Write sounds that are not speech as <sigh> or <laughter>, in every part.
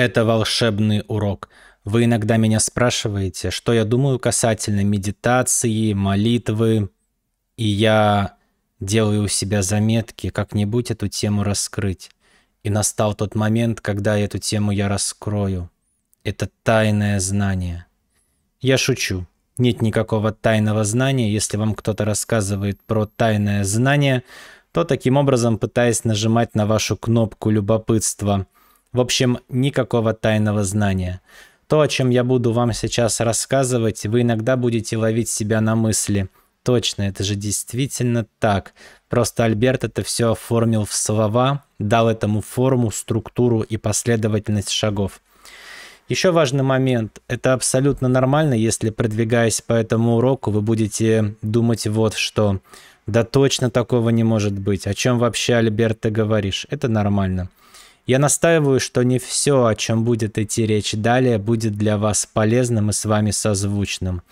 Это волшебный урок. Вы иногда меня спрашиваете, что я думаю касательно медитации, молитвы, и я делаю у себя заметки, как-нибудь эту тему раскрыть. И настал тот момент, когда эту тему я раскрою. Это тайное знание. Я шучу. Нет никакого тайного знания. Если вам кто-то рассказывает про тайное знание, то таким образом, пытаясь нажимать на вашу кнопку любопытства – в общем, никакого тайного знания. То, о чем я буду вам сейчас рассказывать, вы иногда будете ловить себя на мысли. Точно, это же действительно так. Просто Альберт это все оформил в слова, дал этому форму, структуру и последовательность шагов. Еще важный момент. Это абсолютно нормально, если, продвигаясь по этому уроку, вы будете думать вот что. Да точно такого не может быть. О чем вообще, Альберт, ты говоришь? Это нормально. Я настаиваю, что не все, о чем будет идти речь далее, будет для вас полезным и с вами созвучным.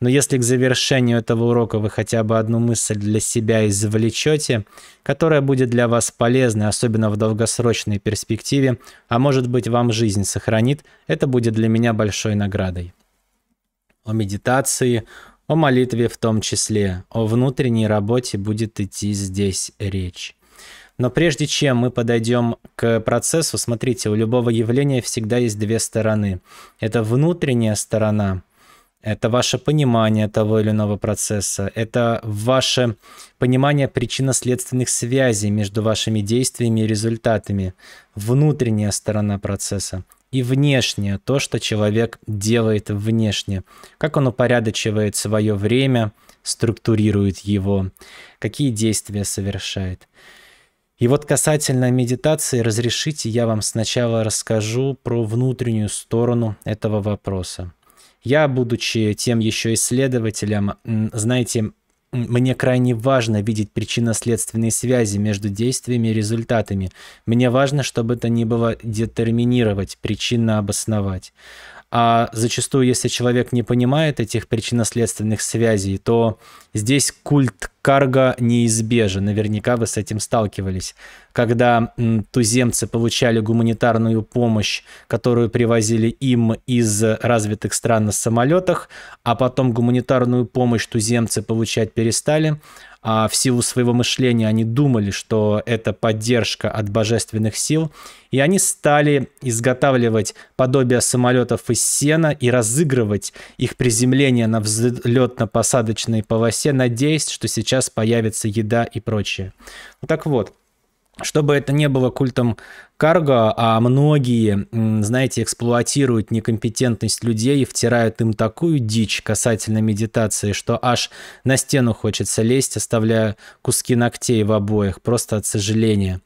Но если к завершению этого урока вы хотя бы одну мысль для себя извлечете, которая будет для вас полезной, особенно в долгосрочной перспективе, а может быть вам жизнь сохранит, это будет для меня большой наградой. О медитации, о молитве в том числе, о внутренней работе будет идти здесь речь. Но прежде чем мы подойдем к процессу, смотрите, у любого явления всегда есть две стороны. Это внутренняя сторона, это ваше понимание того или иного процесса, это ваше понимание причинно-следственных связей между вашими действиями и результатами, внутренняя сторона процесса и внешнее, то, что человек делает внешне, как он упорядочивает свое время, структурирует его, какие действия совершает. И вот касательно медитации, разрешите, я вам сначала расскажу про внутреннюю сторону этого вопроса. Я, будучи тем еще исследователем, знаете, мне крайне важно видеть причинно-следственные связи между действиями и результатами. Мне важно, чтобы это не было детерминировать, причинно обосновать. А зачастую, если человек не понимает этих причинно-следственных связей, то здесь культ карго неизбежен. Наверняка вы с этим сталкивались. Когда туземцы получали гуманитарную помощь, которую привозили им из развитых стран на самолетах, а потом гуманитарную помощь туземцы получать перестали, а в силу своего мышления они думали, что это поддержка от божественных сил, и они стали изготавливать подобие самолетов из сена и разыгрывать их приземление на взлетно-посадочной полосе, надеясь, что сейчас сейчас появится еда и прочее. так вот, чтобы это не было культом карго, а многие, знаете, эксплуатируют некомпетентность людей и втирают им такую дичь касательно медитации, что аж на стену хочется лезть, оставляя куски ногтей в обоих, просто от сожаления.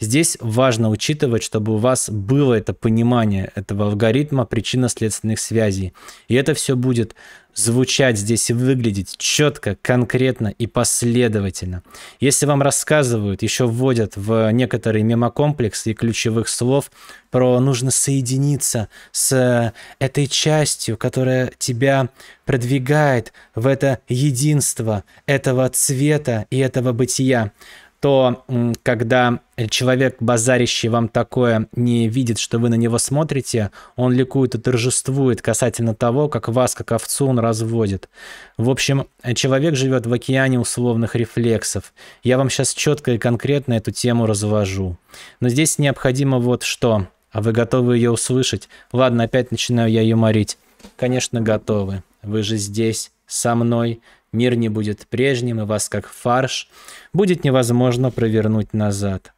Здесь важно учитывать, чтобы у вас было это понимание этого алгоритма причинно-следственных связей. И это все будет звучать здесь и выглядеть четко, конкретно и последовательно. Если вам рассказывают, еще вводят в некоторые мемокомплексы и ключевых слов про нужно соединиться с э, этой частью, которая тебя продвигает в это единство этого цвета и этого бытия то когда человек, базарящий вам такое, не видит, что вы на него смотрите, он ликует и торжествует касательно того, как вас, как овцу, он разводит. В общем, человек живет в океане условных рефлексов. Я вам сейчас четко и конкретно эту тему развожу. Но здесь необходимо вот что. А вы готовы ее услышать? Ладно, опять начинаю я юморить. Конечно, готовы. Вы же здесь, со мной, Мир не будет прежним, и вас как фарш будет невозможно провернуть назад.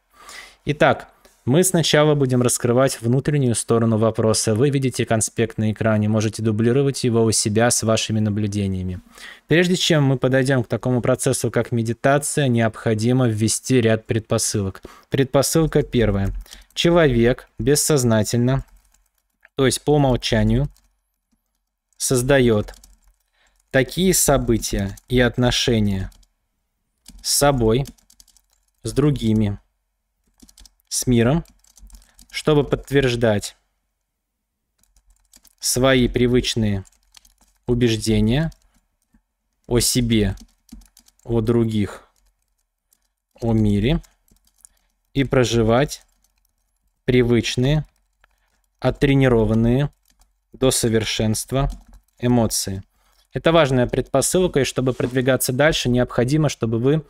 Итак, мы сначала будем раскрывать внутреннюю сторону вопроса. Вы видите конспект на экране, можете дублировать его у себя с вашими наблюдениями. Прежде чем мы подойдем к такому процессу, как медитация, необходимо ввести ряд предпосылок. Предпосылка первая. Человек бессознательно, то есть по умолчанию, создает такие события и отношения с собой, с другими, с миром, чтобы подтверждать свои привычные убеждения о себе, о других, о мире и проживать привычные, оттренированные до совершенства эмоции – это важная предпосылка, и чтобы продвигаться дальше, необходимо, чтобы вы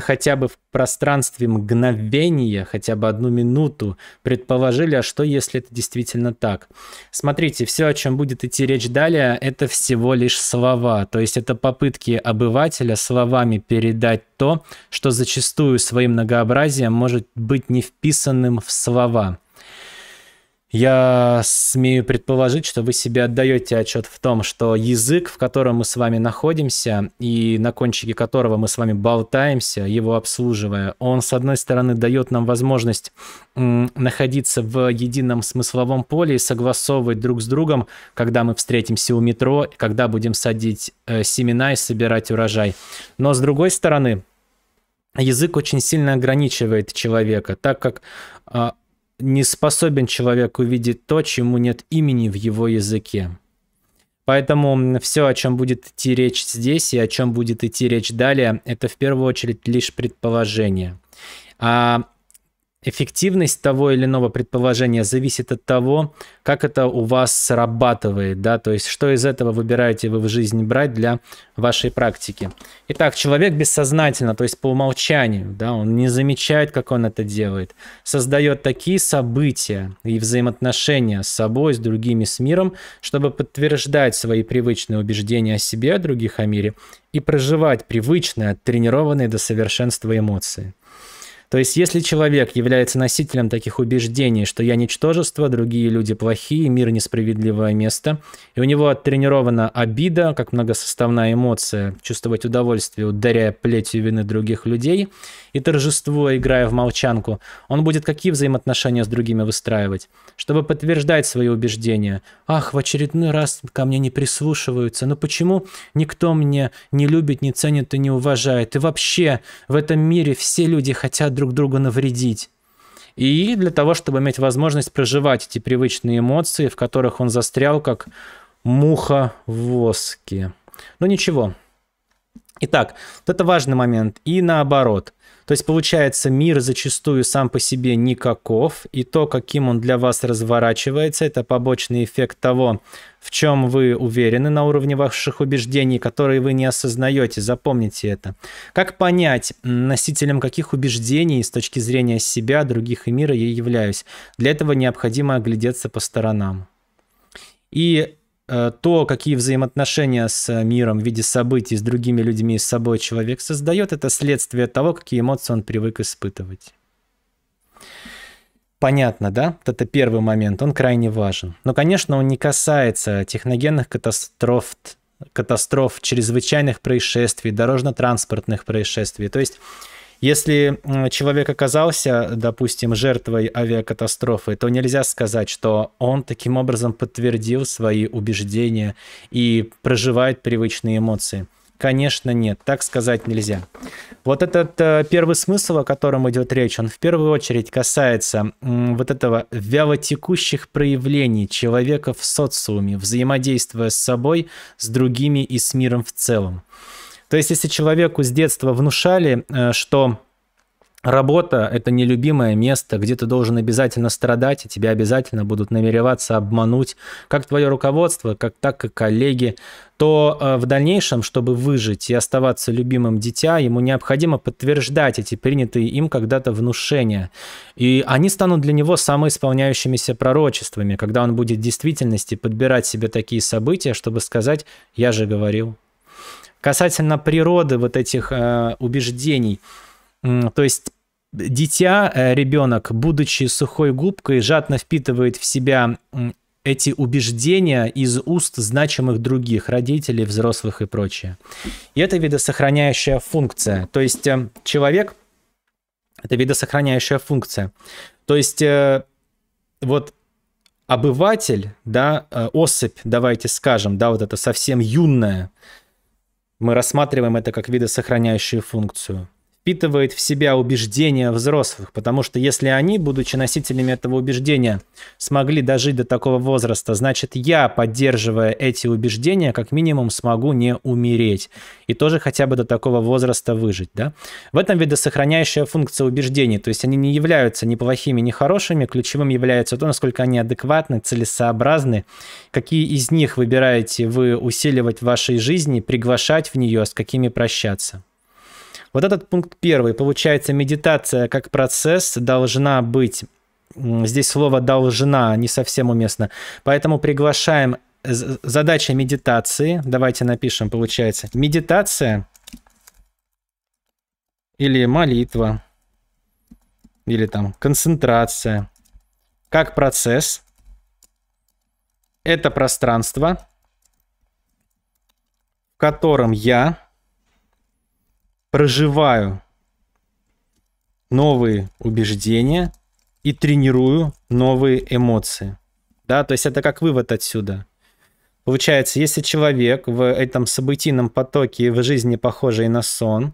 хотя бы в пространстве мгновения, хотя бы одну минуту предположили, а что если это действительно так. Смотрите, все, о чем будет идти речь далее, это всего лишь слова, то есть это попытки обывателя словами передать то, что зачастую своим многообразием может быть не вписанным в слова. Я смею предположить, что вы себе отдаете отчет в том, что язык, в котором мы с вами находимся и на кончике которого мы с вами болтаемся, его обслуживая, он, с одной стороны, дает нам возможность находиться в едином смысловом поле и согласовывать друг с другом, когда мы встретимся у метро, когда будем садить э, семена и собирать урожай. Но, с другой стороны, язык очень сильно ограничивает человека, так как а, не способен человек увидеть то, чему нет имени в его языке. Поэтому все, о чем будет идти речь здесь и о чем будет идти речь далее, это в первую очередь лишь предположение. А эффективность того или иного предположения зависит от того, как это у вас срабатывает, да, то есть что из этого выбираете вы в жизни брать для вашей практики. Итак, человек бессознательно, то есть по умолчанию, да, он не замечает, как он это делает, создает такие события и взаимоотношения с собой, с другими, с миром, чтобы подтверждать свои привычные убеждения о себе, о других, о мире и проживать привычные, тренированные до совершенства эмоции. То есть, если человек является носителем таких убеждений, что я ничтожество, другие люди плохие, мир несправедливое место, и у него оттренирована обида, как многосоставная эмоция, чувствовать удовольствие, ударяя плетью вины других людей, и торжество, играя в молчанку, он будет какие взаимоотношения с другими выстраивать? Чтобы подтверждать свои убеждения. Ах, в очередной раз ко мне не прислушиваются. Но ну почему никто мне не любит, не ценит и не уважает? И вообще, в этом мире все люди хотят друг друга навредить. И для того, чтобы иметь возможность проживать эти привычные эмоции, в которых он застрял, как муха в воске. Но ну ничего. Итак, вот это важный момент. И наоборот – то есть, получается, мир зачастую сам по себе никаков, и то, каким он для вас разворачивается, это побочный эффект того, в чем вы уверены на уровне ваших убеждений, которые вы не осознаете. Запомните это. Как понять, носителем каких убеждений с точки зрения себя, других и мира я являюсь? Для этого необходимо оглядеться по сторонам. И Э, то, какие взаимоотношения с э, миром в виде событий, с другими людьми, с собой человек создает, это следствие того, какие эмоции он привык испытывать. Понятно, да? Вот это первый момент, он крайне важен. Но, конечно, он не касается техногенных катастроф, катастроф, чрезвычайных происшествий, дорожно-транспортных происшествий. То есть если человек оказался, допустим, жертвой авиакатастрофы, то нельзя сказать, что он таким образом подтвердил свои убеждения и проживает привычные эмоции. Конечно, нет, так сказать нельзя. Вот этот э, первый смысл, о котором идет речь, он в первую очередь касается м, вот этого вялотекущих проявлений человека в социуме, взаимодействуя с собой, с другими и с миром в целом. То есть, если человеку с детства внушали, э, что Работа – это нелюбимое место, где ты должен обязательно страдать, и тебя обязательно будут намереваться обмануть, как твое руководство, как так и коллеги, то э, в дальнейшем, чтобы выжить и оставаться любимым дитя, ему необходимо подтверждать эти принятые им когда-то внушения. И они станут для него самоисполняющимися пророчествами, когда он будет в действительности подбирать себе такие события, чтобы сказать «я же говорил». Касательно природы вот этих э, убеждений, то есть дитя, э, ребенок, будучи сухой губкой, жадно впитывает в себя эти убеждения из уст значимых других, родителей, взрослых и прочее. И это видосохраняющая функция. То есть э, человек – это видосохраняющая функция. То есть э, вот обыватель, да, особь, давайте скажем, да, вот это совсем юная – мы рассматриваем это как видосохраняющую функцию впитывает в себя убеждения взрослых, потому что если они, будучи носителями этого убеждения, смогли дожить до такого возраста, значит я, поддерживая эти убеждения, как минимум смогу не умереть и тоже хотя бы до такого возраста выжить. Да? В этом видосохраняющая функция убеждений, то есть они не являются ни плохими, ни хорошими, ключевым является то, насколько они адекватны, целесообразны, какие из них выбираете вы усиливать в вашей жизни, приглашать в нее, с какими прощаться. Вот этот пункт первый. Получается, медитация как процесс должна быть... Здесь слово «должна» не совсем уместно. Поэтому приглашаем э, задача медитации. Давайте напишем, получается. Медитация или молитва, или там концентрация, как процесс, это пространство, в котором я проживаю новые убеждения и тренирую новые эмоции. Да, то есть это как вывод отсюда. Получается, если человек в этом событийном потоке в жизни похожий на сон,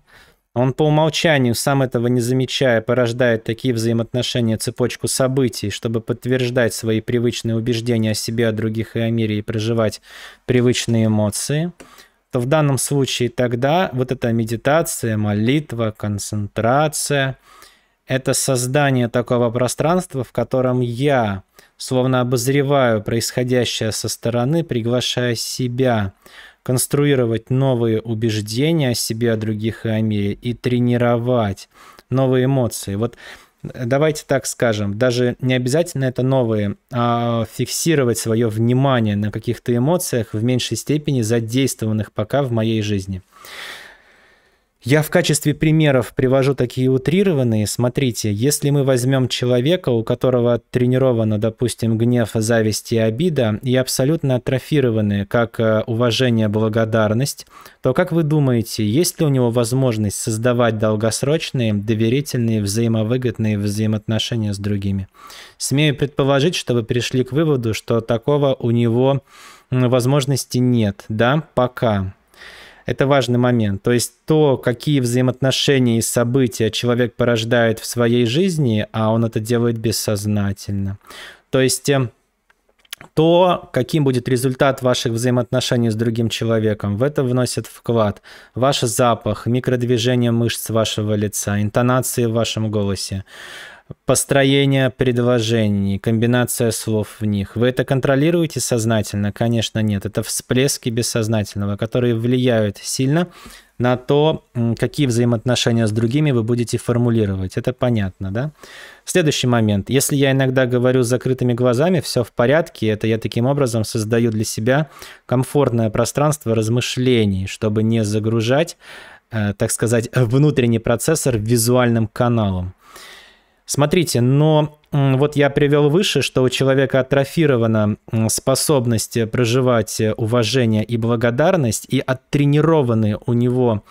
он по умолчанию, сам этого не замечая, порождает такие взаимоотношения, цепочку событий, чтобы подтверждать свои привычные убеждения о себе, о других и о мире и проживать привычные эмоции – то в данном случае тогда вот эта медитация, молитва, концентрация – это создание такого пространства, в котором я словно обозреваю происходящее со стороны, приглашая себя конструировать новые убеждения о себе, о других и о мире и тренировать новые эмоции. Вот давайте так скажем, даже не обязательно это новые, а фиксировать свое внимание на каких-то эмоциях в меньшей степени задействованных пока в моей жизни. Я в качестве примеров привожу такие утрированные. Смотрите, если мы возьмем человека, у которого тренировано, допустим, гнев, зависть и обида, и абсолютно атрофированы, как э, уважение, благодарность, то как вы думаете, есть ли у него возможность создавать долгосрочные, доверительные, взаимовыгодные взаимоотношения с другими? Смею предположить, что вы пришли к выводу, что такого у него возможности нет, да, пока. Это важный момент. То есть то, какие взаимоотношения и события человек порождает в своей жизни, а он это делает бессознательно. То есть эм, то, каким будет результат ваших взаимоотношений с другим человеком. В это вносит вклад ваш запах, микродвижение мышц вашего лица, интонации в вашем голосе построение предложений, комбинация слов в них. Вы это контролируете сознательно? Конечно, нет. Это всплески бессознательного, которые влияют сильно на то, какие взаимоотношения с другими вы будете формулировать. Это понятно, да? Следующий момент. Если я иногда говорю с закрытыми глазами, все в порядке, это я таким образом создаю для себя комфортное пространство размышлений, чтобы не загружать, э, так сказать, внутренний процессор визуальным каналом. Смотрите, но вот я привел выше, что у человека атрофирована способность проживать уважение и благодарность, и оттренированы у него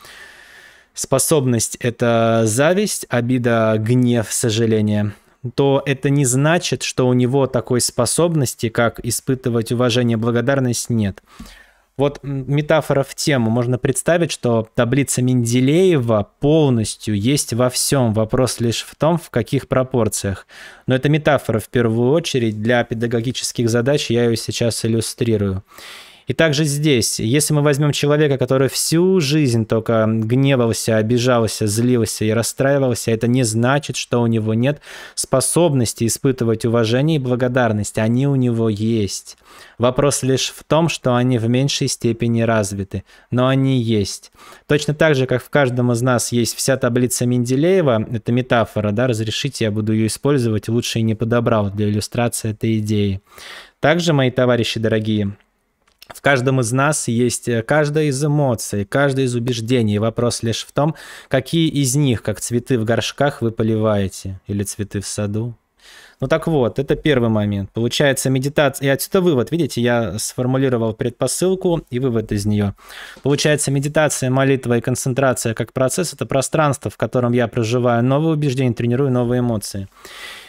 способность – это зависть, обида, гнев, сожаление то это не значит, что у него такой способности, как испытывать уважение и благодарность, нет. Вот метафора в тему. Можно представить, что таблица Менделеева полностью есть во всем. Вопрос лишь в том, в каких пропорциях. Но это метафора в первую очередь для педагогических задач. Я ее сейчас иллюстрирую. И также здесь, если мы возьмем человека, который всю жизнь только гневался, обижался, злился и расстраивался, это не значит, что у него нет способности испытывать уважение и благодарность. Они у него есть. Вопрос лишь в том, что они в меньшей степени развиты, но они есть. Точно так же, как в каждом из нас есть вся таблица Менделеева, это метафора, да, разрешите, я буду ее использовать, лучше и не подобрал для иллюстрации этой идеи. Также, мои товарищи дорогие, в каждом из нас есть э, каждая из эмоций, каждое из убеждений. Вопрос лишь в том, какие из них, как цветы в горшках, вы поливаете или цветы в саду. Ну так вот, это первый момент. Получается медитация, и отсюда вывод, видите, я сформулировал предпосылку и вывод из нее. Получается медитация, молитва и концентрация как процесс – это пространство, в котором я проживаю новые убеждения, тренирую новые эмоции.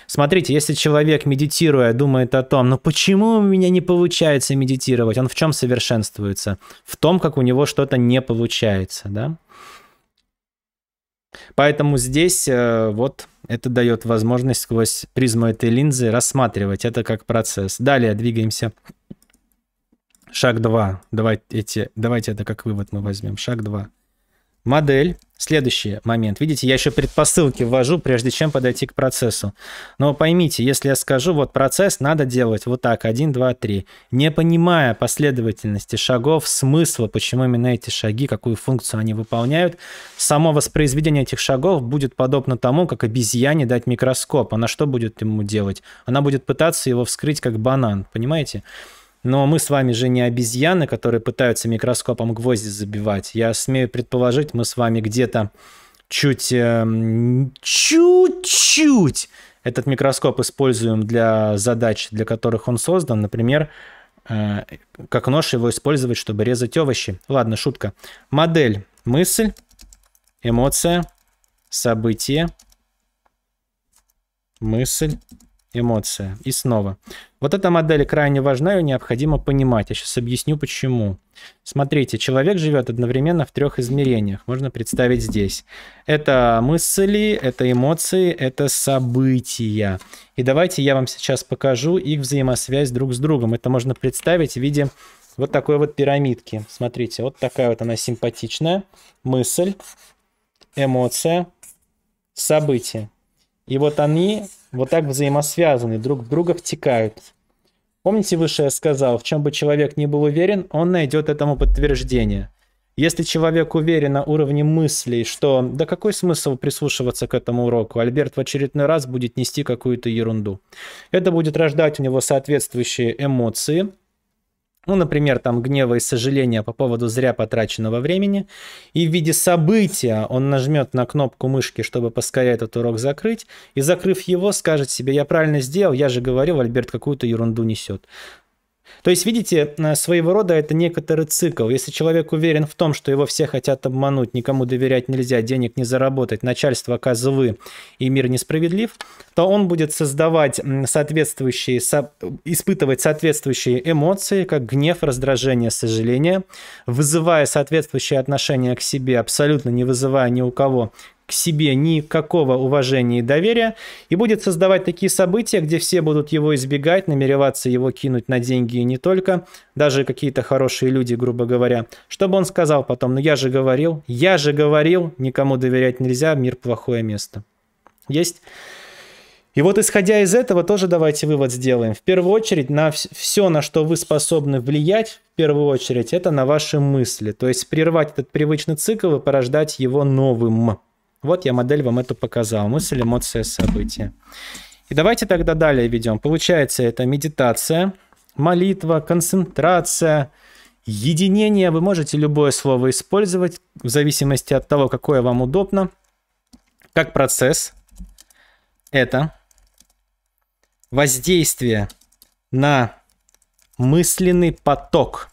Смотрите, если человек, медитируя, думает о том, ну почему у меня не получается медитировать, он в чем совершенствуется? В том, как у него что-то не получается, да? Поэтому здесь э, вот это дает возможность сквозь призму этой линзы рассматривать это как процесс. Далее двигаемся. Шаг 2. Давайте, давайте это как вывод мы возьмем. Шаг 2 модель. Следующий момент. Видите, я еще предпосылки ввожу, прежде чем подойти к процессу. Но поймите, если я скажу, вот процесс надо делать вот так, 1, 2, 3, не понимая последовательности шагов, смысла, почему именно эти шаги, какую функцию они выполняют, само воспроизведение этих шагов будет подобно тому, как обезьяне дать микроскоп. Она что будет ему делать? Она будет пытаться его вскрыть как банан, понимаете? Понимаете? Но мы с вами же не обезьяны, которые пытаются микроскопом гвозди забивать. Я смею предположить, мы с вами где-то чуть... Эм, чуть-чуть этот микроскоп используем для задач, для которых он создан. Например, э, как нож его использовать, чтобы резать овощи. Ладно, шутка. Модель. Мысль. Эмоция. Событие. Мысль. Эмоция. И снова. Вот эта модель крайне важна, ее необходимо понимать. Я сейчас объясню почему. Смотрите, человек живет одновременно в трех измерениях. Можно представить здесь. Это мысли, это эмоции, это события. И давайте я вам сейчас покажу их взаимосвязь друг с другом. Это можно представить в виде вот такой вот пирамидки. Смотрите, вот такая вот она симпатичная. Мысль, эмоция, событие. И вот они вот так взаимосвязаны, друг в друга втекают. Помните, выше я сказал, в чем бы человек не был уверен, он найдет этому подтверждение. Если человек уверен на уровне мыслей, что да какой смысл прислушиваться к этому уроку, Альберт в очередной раз будет нести какую-то ерунду. Это будет рождать у него соответствующие эмоции – ну, например, там гнева и сожаления по поводу зря потраченного времени. И в виде события он нажмет на кнопку мышки, чтобы поскорее этот урок закрыть. И закрыв его, скажет себе, я правильно сделал, я же говорил, Альберт какую-то ерунду несет. То есть, видите, э, своего рода это некоторый цикл. Если человек уверен в том, что его все хотят обмануть, никому доверять нельзя, денег не заработать, начальство козлы и мир несправедлив, то он будет создавать соответствующие, со, испытывать соответствующие эмоции, как гнев, раздражение, сожаление, вызывая соответствующие отношения к себе, абсолютно не вызывая ни у кого к себе никакого уважения и доверия и будет создавать такие события, где все будут его избегать, намереваться его кинуть на деньги и не только, даже какие-то хорошие люди, грубо говоря. Чтобы он сказал потом, ну я же говорил, я же говорил, никому доверять нельзя, мир плохое место. Есть? И вот исходя из этого тоже давайте вывод сделаем. В первую очередь на все, на что вы способны влиять, в первую очередь это на ваши мысли. То есть прервать этот привычный цикл и порождать его новым. Вот я модель вам эту показал. Мысль, эмоция, события. И давайте тогда далее ведем. Получается, это медитация, молитва, концентрация, единение. Вы можете любое слово использовать в зависимости от того, какое вам удобно. Как процесс это воздействие на мысленный поток,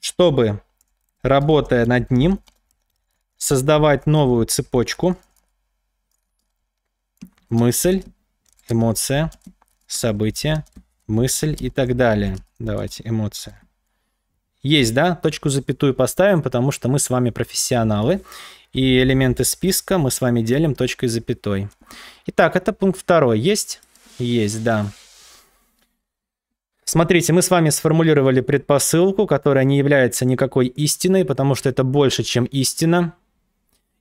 чтобы, работая над ним, создавать новую цепочку. Мысль, эмоция, событие, мысль и так далее. Давайте эмоция. Есть, да? Точку запятую поставим, потому что мы с вами профессионалы. И элементы списка мы с вами делим точкой запятой. Итак, это пункт второй. Есть? Есть, да. Смотрите, мы с вами сформулировали предпосылку, которая не является никакой истиной, потому что это больше, чем истина.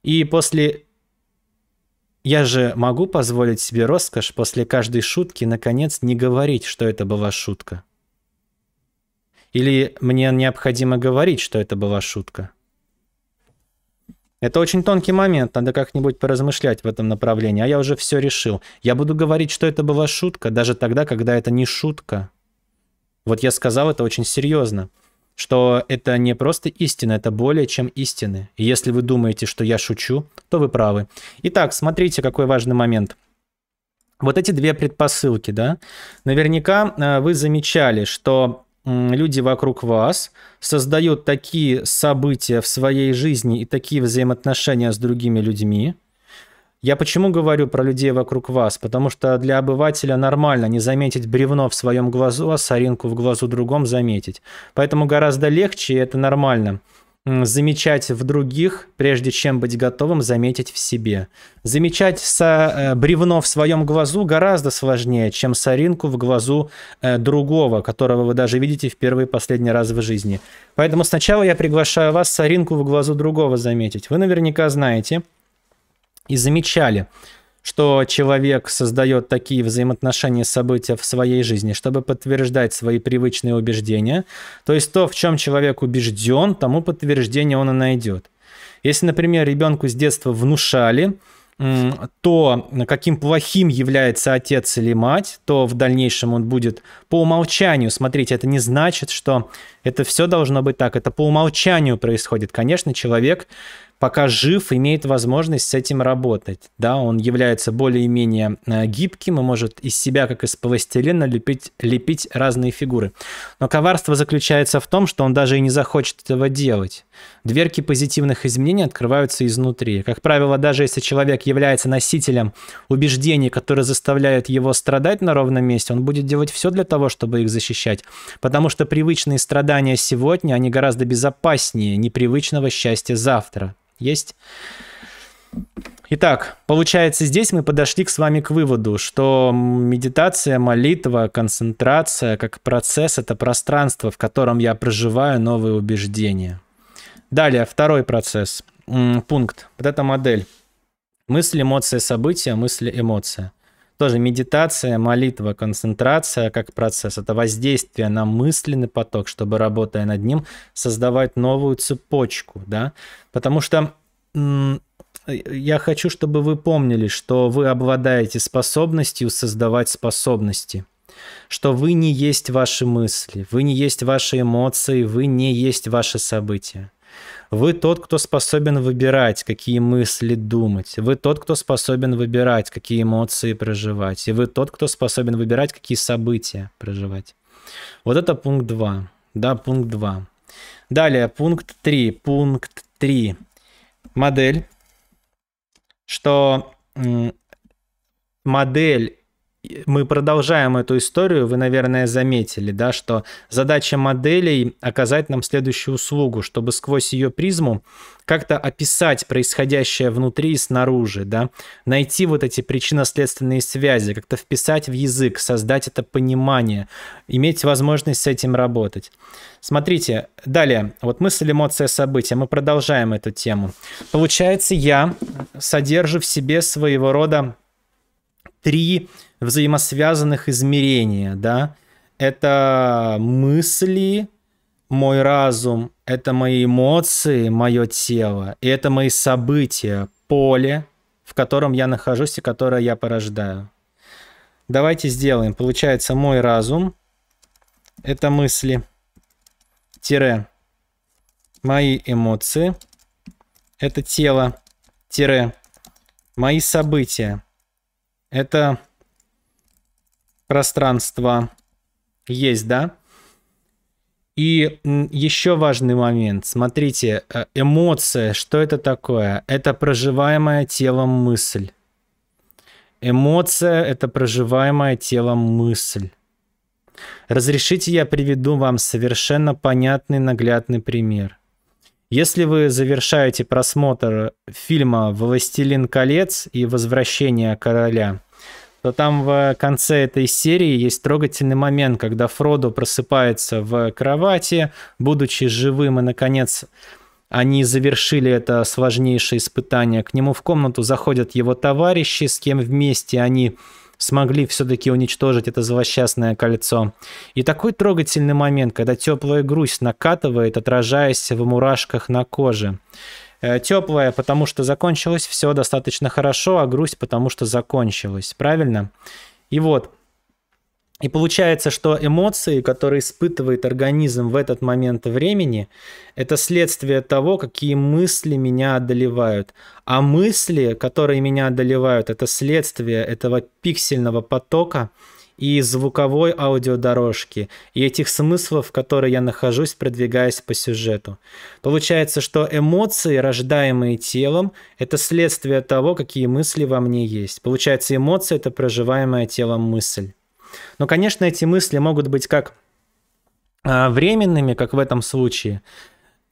И после... Я же могу позволить себе роскошь после каждой шутки, наконец, не говорить, что это была шутка. Или мне необходимо говорить, что это была шутка. Это очень тонкий момент, надо как-нибудь поразмышлять в этом направлении. А я уже все решил. Я буду говорить, что это была шутка, даже тогда, когда это не шутка. Вот я сказал это очень серьезно что это не просто истина, это более чем истины. И если вы думаете, что я шучу, то вы правы. Итак, смотрите, какой важный момент. Вот эти две предпосылки, да, наверняка э, вы замечали, что люди вокруг вас создают такие события в своей жизни и такие взаимоотношения с другими людьми, я почему говорю про людей вокруг вас? Потому что для обывателя нормально не заметить бревно в своем глазу, а соринку в глазу другом заметить. Поэтому гораздо легче, и это нормально замечать в других, прежде чем быть готовым заметить в себе. Замечать со, э, бревно в своем глазу гораздо сложнее, чем соринку в глазу э, другого, которого вы даже видите в первый и последний раз в жизни. Поэтому сначала я приглашаю вас соринку в глазу другого заметить. Вы наверняка знаете, и замечали, что человек создает такие взаимоотношения события в своей жизни, чтобы подтверждать свои привычные убеждения. То есть то, в чем человек убежден, тому подтверждение он и найдет. Если, например, ребенку с детства внушали, то каким плохим является отец или мать, то в дальнейшем он будет по умолчанию. Смотрите, это не значит, что это все должно быть так. Это по умолчанию происходит. Конечно, человек пока жив, имеет возможность с этим работать. Да, он является более-менее э, гибким и может из себя, как из пластилина, лепить, лепить разные фигуры. Но коварство заключается в том, что он даже и не захочет этого делать. Дверки позитивных изменений открываются изнутри. Как правило, даже если человек является носителем убеждений, которые заставляют его страдать на ровном месте, он будет делать все для того, чтобы их защищать. Потому что привычные страдания сегодня, они гораздо безопаснее непривычного счастья завтра. Есть? Итак, получается, здесь мы подошли к с вами к выводу, что медитация, молитва, концентрация как процесс – это пространство, в котором я проживаю новые убеждения – Далее, второй процесс, пункт. Вот эта модель. Мысль, эмоция, события, мысль, эмоция. Тоже медитация, молитва, концентрация как процесс. Это воздействие на мысленный поток, чтобы, работая над ним, создавать новую цепочку, да. Потому что я хочу, чтобы вы помнили, что вы обладаете способностью создавать способности что вы не есть ваши мысли, вы не есть ваши эмоции, вы не есть ваши события. Вы тот, кто способен выбирать, какие мысли думать. Вы тот, кто способен выбирать, какие эмоции проживать. И вы тот, кто способен выбирать, какие события проживать. Вот это пункт 2. Да, пункт 2. Далее, пункт 3. Пункт 3. Модель. Что модель мы продолжаем эту историю, вы, наверное, заметили, да, что задача моделей оказать нам следующую услугу, чтобы сквозь ее призму как-то описать происходящее внутри и снаружи, да, найти вот эти причинно-следственные связи, как-то вписать в язык, создать это понимание, иметь возможность с этим работать. Смотрите, далее, вот мысль, эмоция, события, мы продолжаем эту тему. Получается, я содержу в себе своего рода три взаимосвязанных измерения, да. Это мысли, мой разум, это мои эмоции, мое тело, и это мои события, поле, в котором я нахожусь и которое я порождаю. Давайте сделаем. Получается, мой разум – это мысли, тире, мои эмоции – это тело, тире, мои события – это пространства есть, да? И еще важный момент. Смотрите, э, эмоция, что это такое? Это проживаемая телом мысль. Эмоция – это проживаемая телом мысль. Разрешите я приведу вам совершенно понятный наглядный пример. Если вы завершаете просмотр фильма «Властелин колец» и «Возвращение короля», то там в конце этой серии есть трогательный момент, когда Фродо просыпается в кровати, будучи живым, и, наконец, они завершили это сложнейшее испытание. К нему в комнату заходят его товарищи, с кем вместе они смогли все-таки уничтожить это злосчастное кольцо. И такой трогательный момент, когда теплая грусть накатывает, отражаясь в мурашках на коже. Э, Теплая, потому что закончилось все достаточно хорошо, а грусть, потому что закончилось, Правильно? И вот. И получается, что эмоции, которые испытывает организм в этот момент времени, это следствие того, какие мысли меня одолевают. А мысли, которые меня одолевают, это следствие этого пиксельного потока, и звуковой аудиодорожки, и этих смыслов, в которые я нахожусь, продвигаясь по сюжету. Получается, что эмоции, рождаемые телом, это следствие того, какие мысли во мне есть. Получается, эмоция – это проживаемая телом мысль. Но, конечно, эти мысли могут быть как а, временными, как в этом случае,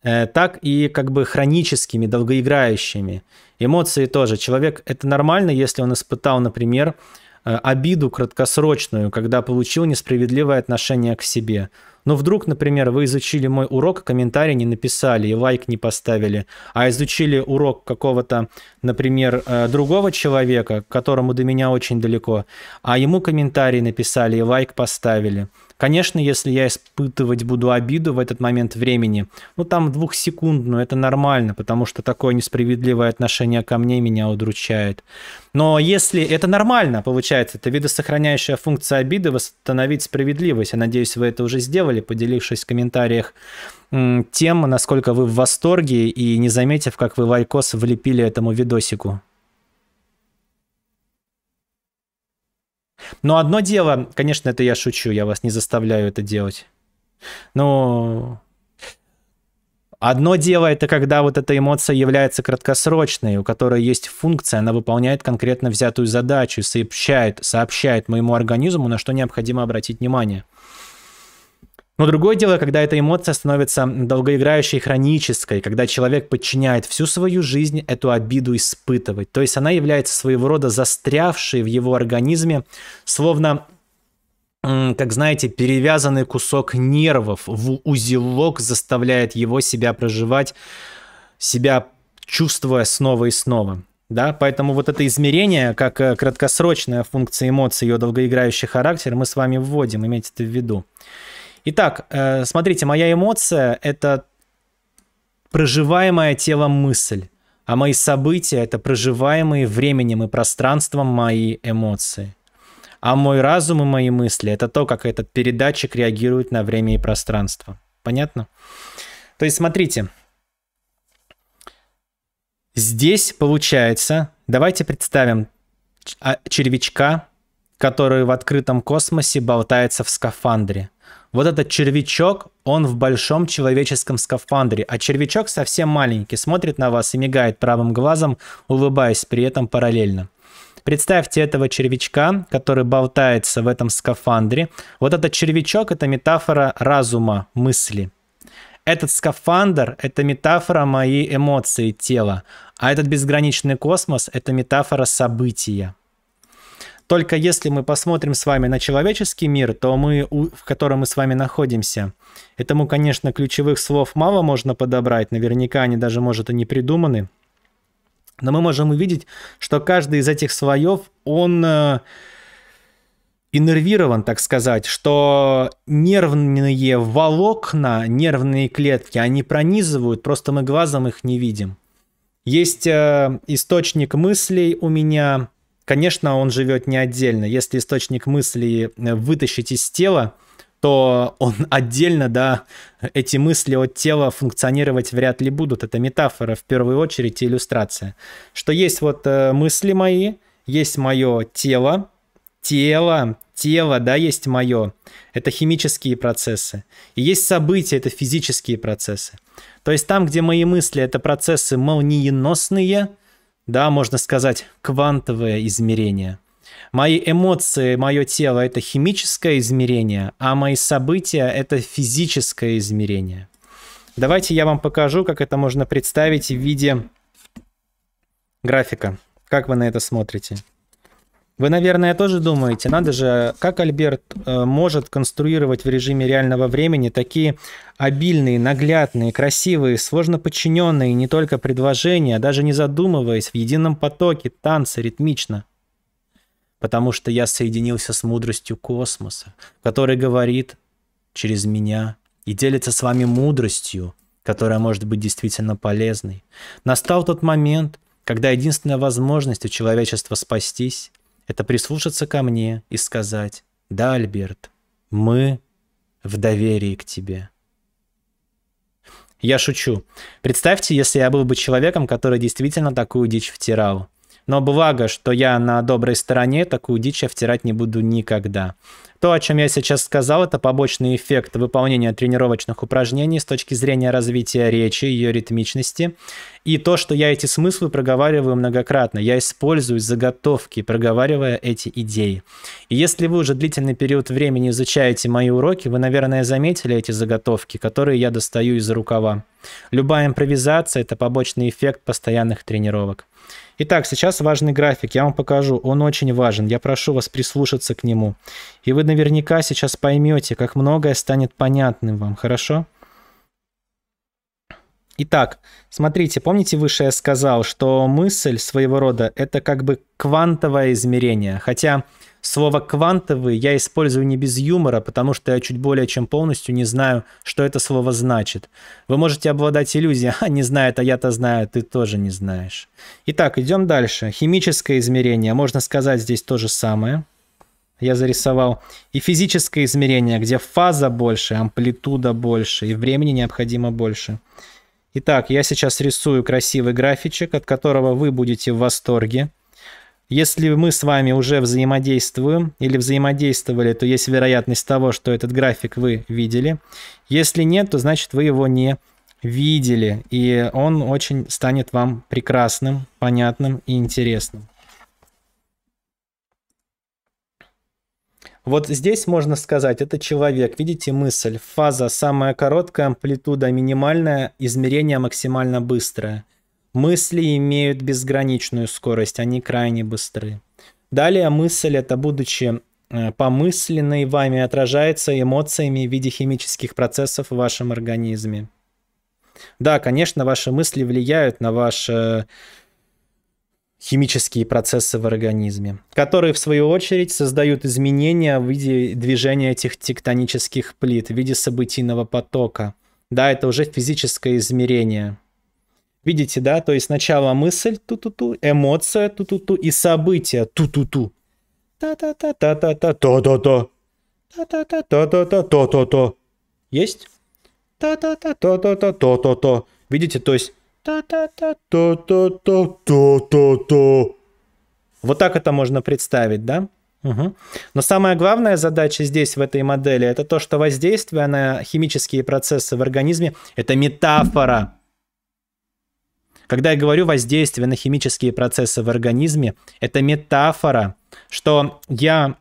э, так и как бы хроническими, долгоиграющими. Эмоции тоже. Человек, это нормально, если он испытал, например, Э, обиду краткосрочную, когда получил несправедливое отношение к себе. Но ну, вдруг, например, вы изучили мой урок, комментарий не написали и лайк не поставили, а изучили урок какого-то, например, э, другого человека, которому до меня очень далеко, а ему комментарий написали и лайк поставили – Конечно, если я испытывать буду обиду в этот момент времени, ну там двухсекундную, это нормально, потому что такое несправедливое отношение ко мне меня удручает. Но если это нормально, получается, это видосохраняющая функция обиды восстановить справедливость. Я надеюсь, вы это уже сделали, поделившись в комментариях тем, насколько вы в восторге и не заметив, как вы лайкос влепили этому видосику. Но одно дело, конечно, это я шучу, я вас не заставляю это делать. Но одно дело это когда вот эта эмоция является краткосрочной, у которой есть функция, она выполняет конкретно взятую задачу, сообщает, сообщает моему организму, на что необходимо обратить внимание. Но другое дело, когда эта эмоция становится долгоиграющей хронической, когда человек подчиняет всю свою жизнь эту обиду испытывать. То есть она является своего рода застрявшей в его организме, словно как знаете, перевязанный кусок нервов в узелок заставляет его себя проживать, себя чувствуя снова и снова. Да, поэтому вот это измерение, как э, краткосрочная функция эмоций, ее долгоиграющий характер, мы с вами вводим, имейте это в виду. Итак, э, смотрите, моя эмоция – это проживаемое телом мысль, а мои события – это проживаемые временем и пространством мои эмоции. А мой разум и мои мысли – это то, как этот передатчик реагирует на время и пространство. Понятно? То есть, смотрите, здесь получается, давайте представим а, червячка, который в открытом космосе болтается в скафандре. Вот этот червячок, он в большом человеческом скафандре, а червячок совсем маленький, смотрит на вас и мигает правым глазом, улыбаясь при этом параллельно. Представьте этого червячка, который болтается в этом скафандре. Вот этот червячок – это метафора разума, мысли. Этот скафандр – это метафора моей эмоции тела, а этот безграничный космос – это метафора события. Только если мы посмотрим с вами на человеческий мир, то мы, в котором мы с вами находимся, этому, конечно, ключевых слов мало можно подобрать, наверняка они даже, может, и не придуманы, но мы можем увидеть, что каждый из этих слоев, он э, иннервирован, так сказать, что нервные волокна, нервные клетки, они пронизывают, просто мы глазом их не видим. Есть э, источник мыслей у меня – Конечно, он живет не отдельно. Если источник мысли э, вытащить из тела, то он <laughs> отдельно, да, эти мысли от тела функционировать вряд ли будут. Это метафора в первую очередь и иллюстрация. Что есть вот э, мысли мои, есть мое тело, тело, тело, да, есть мое. Это химические процессы. И есть события, это физические процессы. То есть там, где мои мысли, это процессы молниеносные – да, можно сказать, квантовое измерение. Мои эмоции, мое тело – это химическое измерение, а мои события – это физическое измерение. Давайте я вам покажу, как это можно представить в виде графика. Как вы на это смотрите? Вы, наверное, тоже думаете, надо же, как Альберт э, может конструировать в режиме реального времени такие обильные, наглядные, красивые, сложно подчиненные не только предложения, а даже не задумываясь, в едином потоке, танцы, ритмично. Потому что я соединился с мудростью космоса, который говорит через меня и делится с вами мудростью, которая может быть действительно полезной. Настал тот момент, когда единственная возможность у человечества спастись — это прислушаться ко мне и сказать, да, Альберт, мы в доверии к тебе. Я шучу. Представьте, если я был бы человеком, который действительно такую дичь втирал – но благо, что я на доброй стороне, такую дичь я втирать не буду никогда. То, о чем я сейчас сказал, это побочный эффект выполнения тренировочных упражнений с точки зрения развития речи, ее ритмичности. И то, что я эти смыслы проговариваю многократно. Я использую заготовки, проговаривая эти идеи. И если вы уже длительный период времени изучаете мои уроки, вы, наверное, заметили эти заготовки, которые я достаю из рукава. Любая импровизация – это побочный эффект постоянных тренировок. Итак, сейчас важный график, я вам покажу, он очень важен, я прошу вас прислушаться к нему. И вы наверняка сейчас поймете, как многое станет понятным вам, хорошо? Итак, смотрите, помните, выше я сказал, что мысль своего рода это как бы квантовое измерение, хотя Слово «квантовый» я использую не без юмора, потому что я чуть более чем полностью не знаю, что это слово значит. Вы можете обладать иллюзией, а не знает, а я-то знаю, ты тоже не знаешь. Итак, идем дальше. Химическое измерение, можно сказать здесь то же самое. Я зарисовал и физическое измерение, где фаза больше, амплитуда больше, и времени необходимо больше. Итак, я сейчас рисую красивый графичек, от которого вы будете в восторге. Если мы с вами уже взаимодействуем или взаимодействовали, то есть вероятность того, что этот график вы видели. Если нет, то значит вы его не видели, и он очень станет вам прекрасным, понятным и интересным. Вот здесь можно сказать, это человек, видите мысль, фаза самая короткая, амплитуда минимальная, измерение максимально быстрое. Мысли имеют безграничную скорость, они крайне быстры. Далее мысль, это будучи э, помысленной вами, отражается эмоциями в виде химических процессов в вашем организме. Да, конечно, ваши мысли влияют на ваши химические процессы в организме, которые, в свою очередь, создают изменения в виде движения этих тектонических плит, в виде событийного потока. Да, это уже физическое измерение – Видите, да? То есть сначала мысль, ту-ту-ту, эмоция, ту-ту-ту, и события, ту-ту-ту. Та-та-та-та-та-та, то-то-то. Та-та-та-та-та-та, то-то-то. Есть? Та-та-та-та-та-та, то-то-то. Видите, то есть та та та та та та то то то Вот так это можно представить, да? Угу. Но самая главная задача здесь, в этой модели, это то, что воздействие на химические процессы в организме – это метафора. Когда я говорю воздействие на химические процессы в организме, это метафора, что я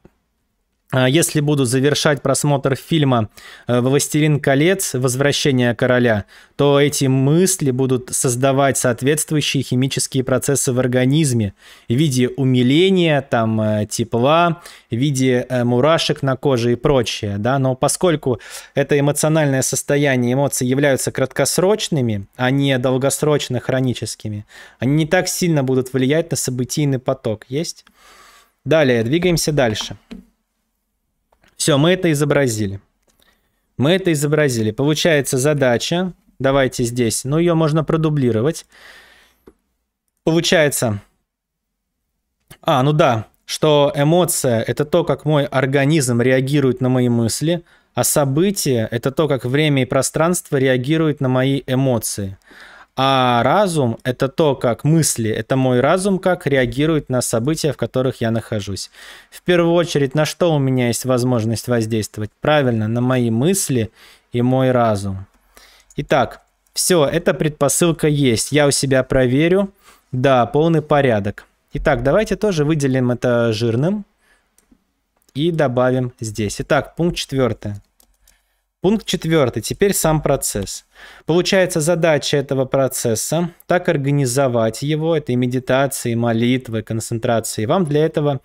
а если буду завершать просмотр фильма э, «Властелин колец. Возвращение короля», то эти мысли будут создавать соответствующие химические процессы в организме в виде умиления, там, э, тепла, в виде э, мурашек на коже и прочее. Да? Но поскольку это эмоциональное состояние, эмоции являются краткосрочными, а не долгосрочно хроническими, они не так сильно будут влиять на событийный поток. Есть? Далее, двигаемся дальше. Дальше. Все, мы это изобразили. Мы это изобразили. Получается задача. Давайте здесь. Ну, ее можно продублировать. Получается... А, ну да, что эмоция – это то, как мой организм реагирует на мои мысли, а событие – это то, как время и пространство реагируют на мои эмоции. А разум — это то, как мысли, это мой разум, как реагирует на события, в которых я нахожусь. В первую очередь, на что у меня есть возможность воздействовать? Правильно, на мои мысли и мой разум. Итак, все, эта предпосылка есть. Я у себя проверю. Да, полный порядок. Итак, давайте тоже выделим это жирным и добавим здесь. Итак, пункт четвертый. Пункт четвертый. Теперь сам процесс. Получается, задача этого процесса – так организовать его, это и медитации, и молитвы, и концентрации. Вам для этого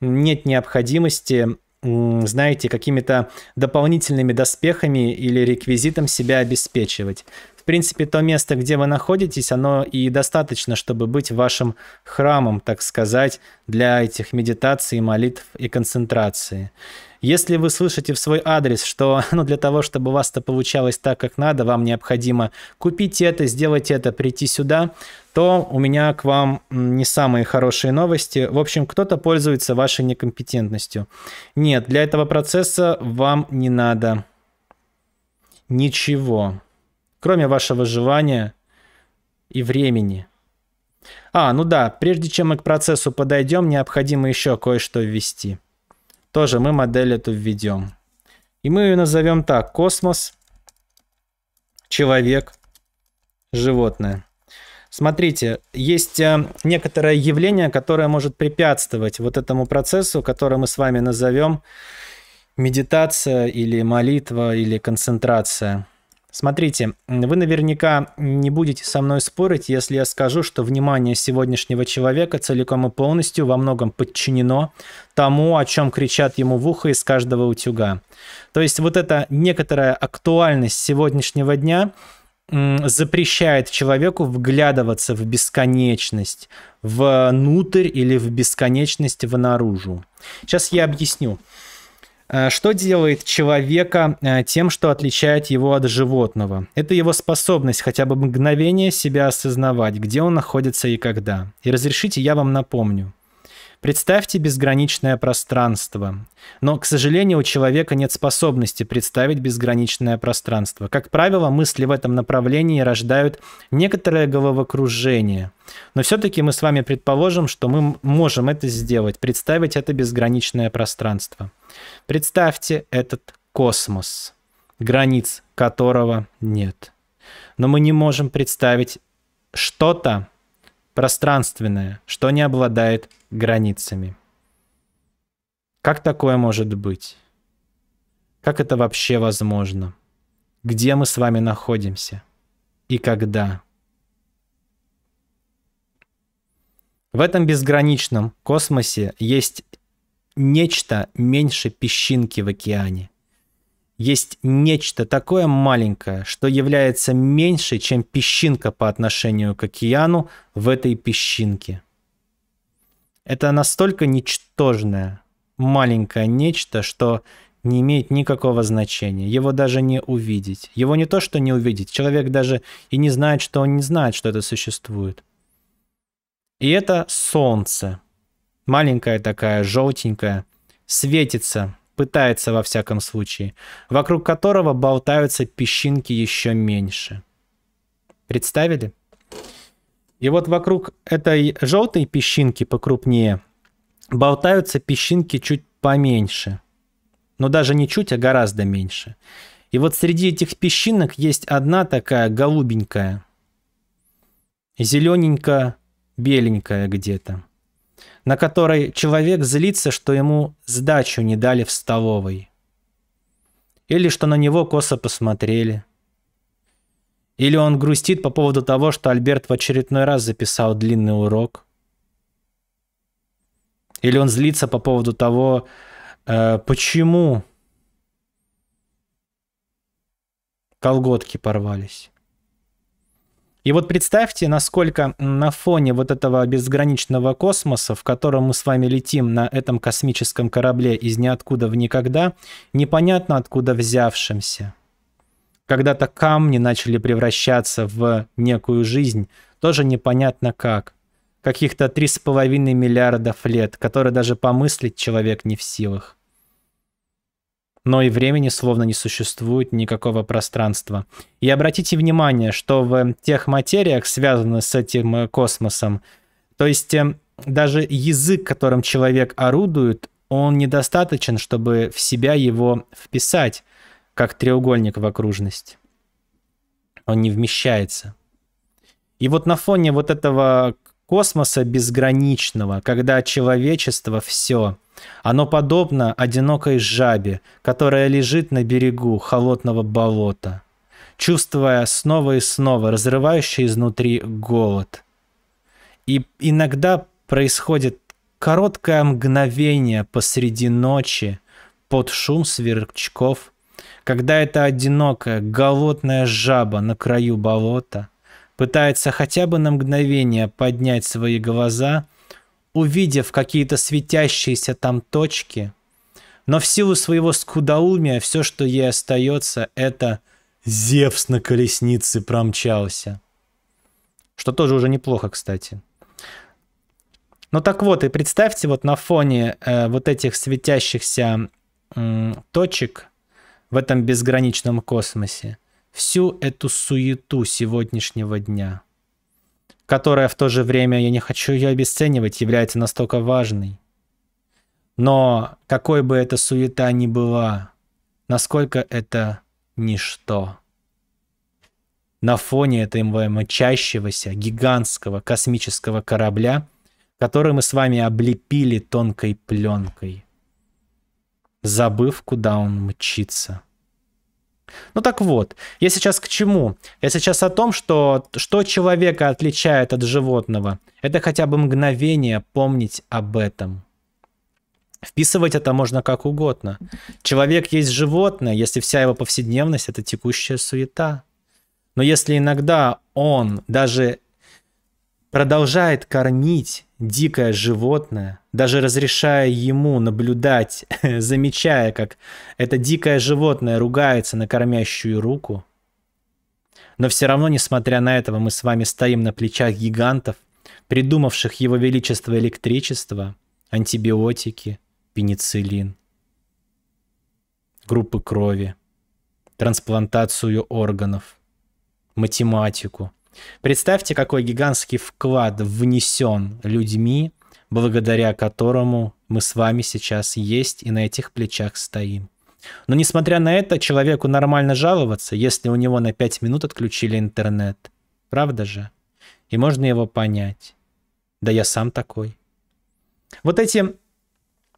нет необходимости знаете, какими-то дополнительными доспехами или реквизитом себя обеспечивать. В принципе, то место, где вы находитесь, оно и достаточно, чтобы быть вашим храмом, так сказать, для этих медитаций, молитв и концентрации. Если вы слышите в свой адрес, что <laughs> ну, для того, чтобы у вас-то получалось так, как надо, вам необходимо купить это, сделать это, прийти сюда, то у меня к вам не самые хорошие новости. В общем, кто-то пользуется вашей некомпетентностью. Нет, для этого процесса вам не надо ничего, кроме вашего желания и времени. А, ну да, прежде чем мы к процессу подойдем, необходимо еще кое-что ввести – тоже мы модель эту введем. И мы ее назовем так. Космос, человек, животное. Смотрите, есть э, некоторое явление, которое может препятствовать вот этому процессу, который мы с вами назовем медитация или молитва или концентрация. Смотрите, вы наверняка не будете со мной спорить, если я скажу, что внимание сегодняшнего человека целиком и полностью во многом подчинено тому, о чем кричат ему в ухо из каждого утюга. То есть вот эта некоторая актуальность сегодняшнего дня запрещает человеку вглядываться в бесконечность, внутрь или в бесконечность внаружу. Сейчас я объясню. Э, что делает человека э, тем, что отличает его от животного? Это его способность хотя бы мгновение себя осознавать, где он находится и когда. И разрешите, я вам напомню. Представьте безграничное пространство. Но, к сожалению, у человека нет способности представить безграничное пространство. Как правило, мысли в этом направлении рождают некоторое головокружение. Но все-таки мы с вами предположим, что мы можем это сделать, представить это безграничное пространство. Представьте этот космос, границ которого нет. Но мы не можем представить что-то пространственное, что не обладает границами. Как такое может быть? Как это вообще возможно? Где мы с вами находимся? И когда? В этом безграничном космосе есть нечто меньше песчинки в океане. Есть нечто такое маленькое, что является меньше, чем песчинка по отношению к океану в этой песчинке. Это настолько ничтожное, маленькое нечто, что не имеет никакого значения. Его даже не увидеть. Его не то, что не увидеть. Человек даже и не знает, что он не знает, что это существует. И это солнце. Маленькая такая, желтенькая. Светится, пытается во всяком случае, вокруг которого болтаются песчинки еще меньше. Представили? И вот вокруг этой желтой песчинки покрупнее болтаются песчинки чуть поменьше. Но даже не чуть, а гораздо меньше. И вот среди этих песчинок есть одна такая голубенькая, зелененькая, беленькая где-то на которой человек злится, что ему сдачу не дали в столовой. Или что на него косо посмотрели. Или он грустит по поводу того, что Альберт в очередной раз записал длинный урок. Или он злится по поводу того, э, почему колготки порвались. И вот представьте, насколько на фоне вот этого безграничного космоса, в котором мы с вами летим на этом космическом корабле из ниоткуда в никогда, непонятно откуда взявшимся. Когда-то камни начали превращаться в некую жизнь, тоже непонятно как. Каких-то 3,5 миллиардов лет, которые даже помыслить человек не в силах но и времени словно не существует никакого пространства. И обратите внимание, что в тех материях, связанных с этим э, космосом, то есть эм, даже язык, которым человек орудует, он недостаточен, чтобы в себя его вписать, как треугольник в окружность. Он не вмещается. И вот на фоне вот этого космоса безграничного, когда человечество все. Оно подобно одинокой жабе, которая лежит на берегу холодного болота, чувствуя снова и снова разрывающий изнутри голод. И иногда происходит короткое мгновение посреди ночи под шум сверчков, когда эта одинокая, голодная жаба на краю болота – пытается хотя бы на мгновение поднять свои глаза, увидев какие-то светящиеся там точки, но в силу своего скудоумия все, что ей остается, это Зевс на колеснице промчался. Что тоже уже неплохо, кстати. Ну так вот, и представьте вот на фоне э, вот этих светящихся э, точек в этом безграничном космосе – всю эту суету сегодняшнего дня, которая в то же время, я не хочу ее обесценивать, является настолько важной. Но какой бы эта суета ни была, насколько это ничто. На фоне этого мчащегося гигантского космического корабля, который мы с вами облепили тонкой пленкой, забыв, куда он мчится. Ну так вот, я сейчас к чему? Я сейчас о том, что что человека отличает от животного. Это хотя бы мгновение помнить об этом. Вписывать это можно как угодно. Человек есть животное, если вся его повседневность – это текущая суета. Но если иногда он даже продолжает кормить дикое животное, даже разрешая ему наблюдать, <laughs> замечая, как это дикое животное ругается на кормящую руку. Но все равно, несмотря на это, мы с вами стоим на плечах гигантов, придумавших его величество электричество, антибиотики, пенициллин, группы крови, трансплантацию органов, математику – Представьте, какой гигантский вклад внесен людьми, благодаря которому мы с вами сейчас есть и на этих плечах стоим. Но несмотря на это, человеку нормально жаловаться, если у него на 5 минут отключили интернет. Правда же? И можно его понять. Да я сам такой. Вот эти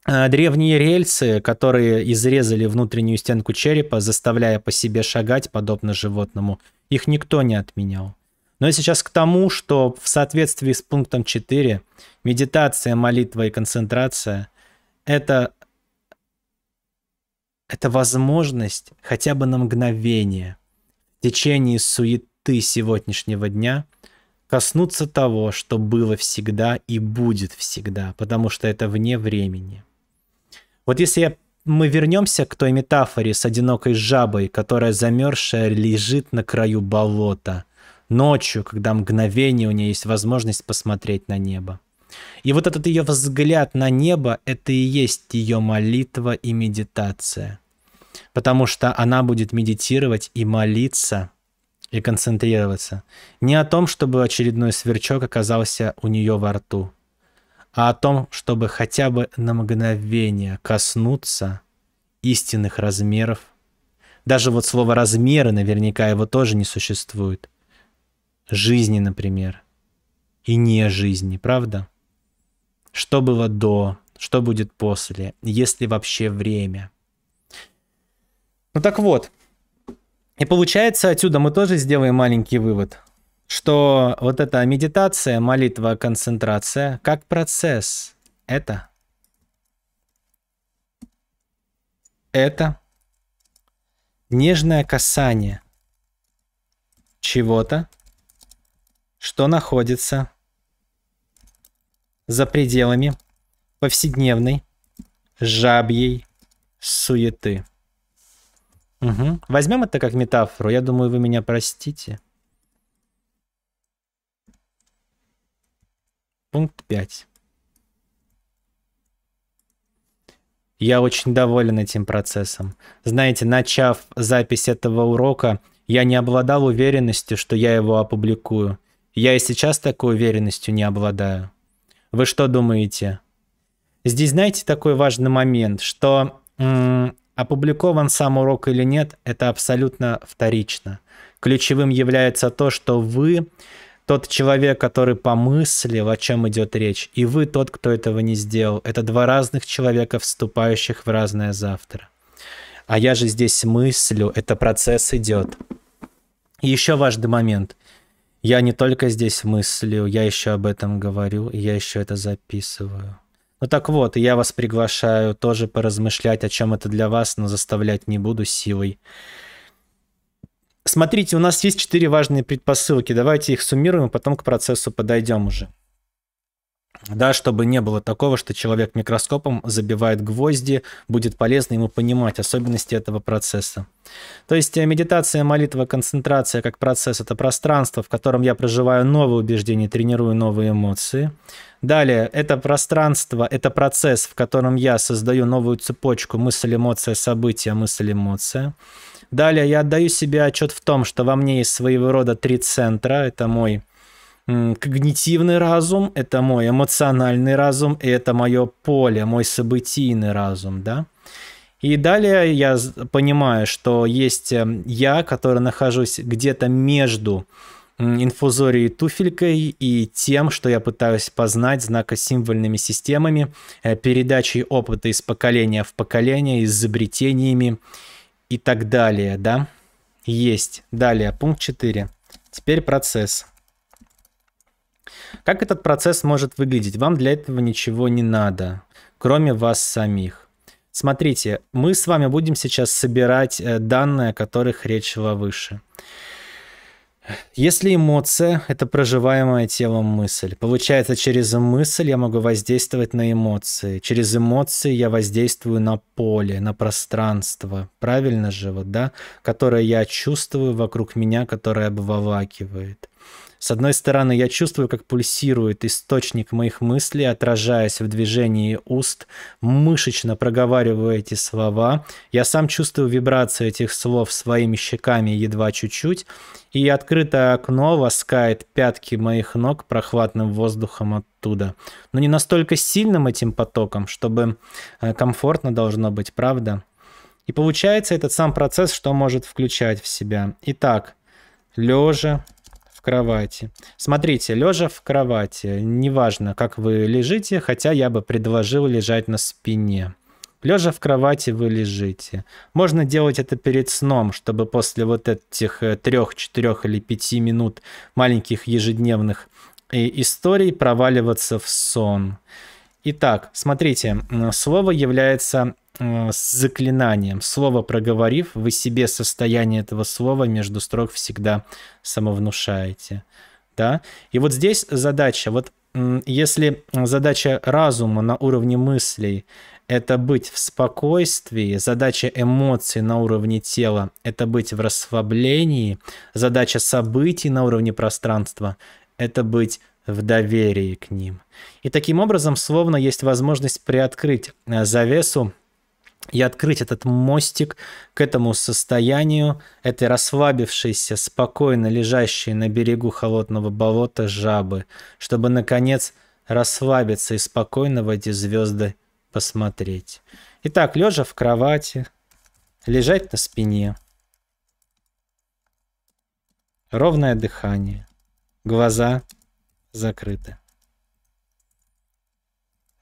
э, древние рельсы, которые изрезали внутреннюю стенку черепа, заставляя по себе шагать подобно животному, их никто не отменял. Но ну сейчас к тому, что в соответствии с пунктом 4 медитация, молитва и концентрация – это, это возможность хотя бы на мгновение в течение суеты сегодняшнего дня коснуться того, что было всегда и будет всегда, потому что это вне времени. Вот если я мы вернемся к той метафоре с одинокой жабой, которая замерзшая лежит на краю болота – ночью, когда мгновение у нее есть возможность посмотреть на небо. И вот этот ее взгляд на небо – это и есть ее молитва и медитация. Потому что она будет медитировать и молиться, и концентрироваться. Не о том, чтобы очередной сверчок оказался у нее во рту, а о том, чтобы хотя бы на мгновение коснуться истинных размеров. Даже вот слово «размеры» наверняка его тоже не существует жизни, например, и не жизни, правда? Что было до, что будет после, есть ли вообще время? Ну так вот, и получается отсюда мы тоже сделаем маленький вывод, что вот эта медитация, молитва, концентрация, как процесс, это, это нежное касание чего-то, что находится за пределами повседневной жабьей суеты. Угу. Возьмем это как метафору. Я думаю, вы меня простите. Пункт 5. Я очень доволен этим процессом. Знаете, начав запись этого урока, я не обладал уверенностью, что я его опубликую – я и сейчас такой уверенностью не обладаю. Вы что думаете? Здесь, знаете, такой важный момент, что опубликован сам урок или нет, это абсолютно вторично. Ключевым является то, что вы тот человек, который помыслил, о чем идет речь, и вы тот, кто этого не сделал. Это два разных человека, вступающих в разное завтра. А я же здесь мыслю, это процесс идет. И еще важный момент. Я не только здесь мыслю, я еще об этом говорю, и я еще это записываю. Ну так вот, я вас приглашаю тоже поразмышлять, о чем это для вас, но заставлять не буду силой. Смотрите, у нас есть четыре важные предпосылки. Давайте их суммируем, а потом к процессу подойдем уже да, чтобы не было такого, что человек микроскопом забивает гвозди, будет полезно ему понимать особенности этого процесса. То есть э, медитация, молитва, концентрация как процесс – это пространство, в котором я проживаю новые убеждения, тренирую новые эмоции. Далее, это пространство, это процесс, в котором я создаю новую цепочку мысль, эмоция, события, мысль, эмоция. Далее, я отдаю себе отчет в том, что во мне есть своего рода три центра. Это мой когнитивный разум, это мой эмоциональный разум, и это мое поле, мой событийный разум, да. И далее я понимаю, что есть эм, я, который нахожусь где-то между инфузорией туфелькой и тем, что я пытаюсь познать знакосимвольными системами, э, передачей опыта из поколения в поколение, изобретениями и так далее, да? Есть. Далее, пункт 4. Теперь процесс. Как этот процесс может выглядеть? Вам для этого ничего не надо, кроме вас самих. Смотрите, мы с вами будем сейчас собирать э, данные, о которых речь шла выше. Если эмоция — это проживаемая телом мысль, получается, через мысль я могу воздействовать на эмоции, через эмоции я воздействую на поле, на пространство, правильно же, вот, да, которое я чувствую вокруг меня, которое обволакивает. С одной стороны, я чувствую, как пульсирует источник моих мыслей, отражаясь в движении уст, мышечно проговариваю эти слова. Я сам чувствую вибрацию этих слов своими щеками едва чуть-чуть. И открытое окно воскает пятки моих ног прохватным воздухом оттуда. Но не настолько сильным этим потоком, чтобы э, комфортно должно быть, правда? И получается этот сам процесс, что может включать в себя. Итак, лежа, кровати. Смотрите, лежа в кровати, неважно, как вы лежите, хотя я бы предложил лежать на спине. Лежа в кровати вы лежите. Можно делать это перед сном, чтобы после вот этих э, трех, четырех или пяти минут маленьких ежедневных э, историй проваливаться в сон. Итак, смотрите, слово является Э, с заклинанием. Слово проговорив, вы себе состояние этого слова между строк всегда самовнушаете. Да? И вот здесь задача, вот если задача разума на уровне мыслей – это быть в спокойствии, задача эмоций на уровне тела – это быть в расслаблении, задача событий на уровне пространства – это быть в доверии к ним. И таким образом, словно есть возможность приоткрыть э, завесу и открыть этот мостик к этому состоянию этой расслабившейся, спокойно лежащей на берегу холодного болота жабы, чтобы, наконец, расслабиться и спокойно в эти звезды посмотреть. Итак, лежа в кровати, лежать на спине. Ровное дыхание. Глаза закрыты.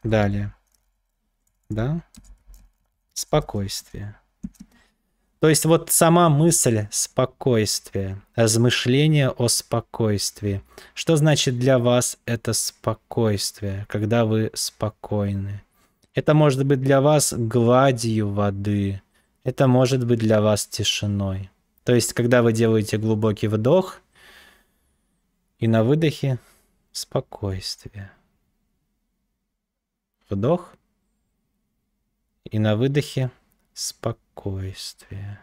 Далее. Да? спокойствие. То есть вот сама мысль спокойствие, размышление о спокойствии. Что значит для вас это спокойствие, когда вы спокойны? Это может быть для вас гладью воды, это может быть для вас тишиной. То есть, когда вы делаете глубокий вдох и на выдохе спокойствие. Вдох, и на выдохе спокойствие.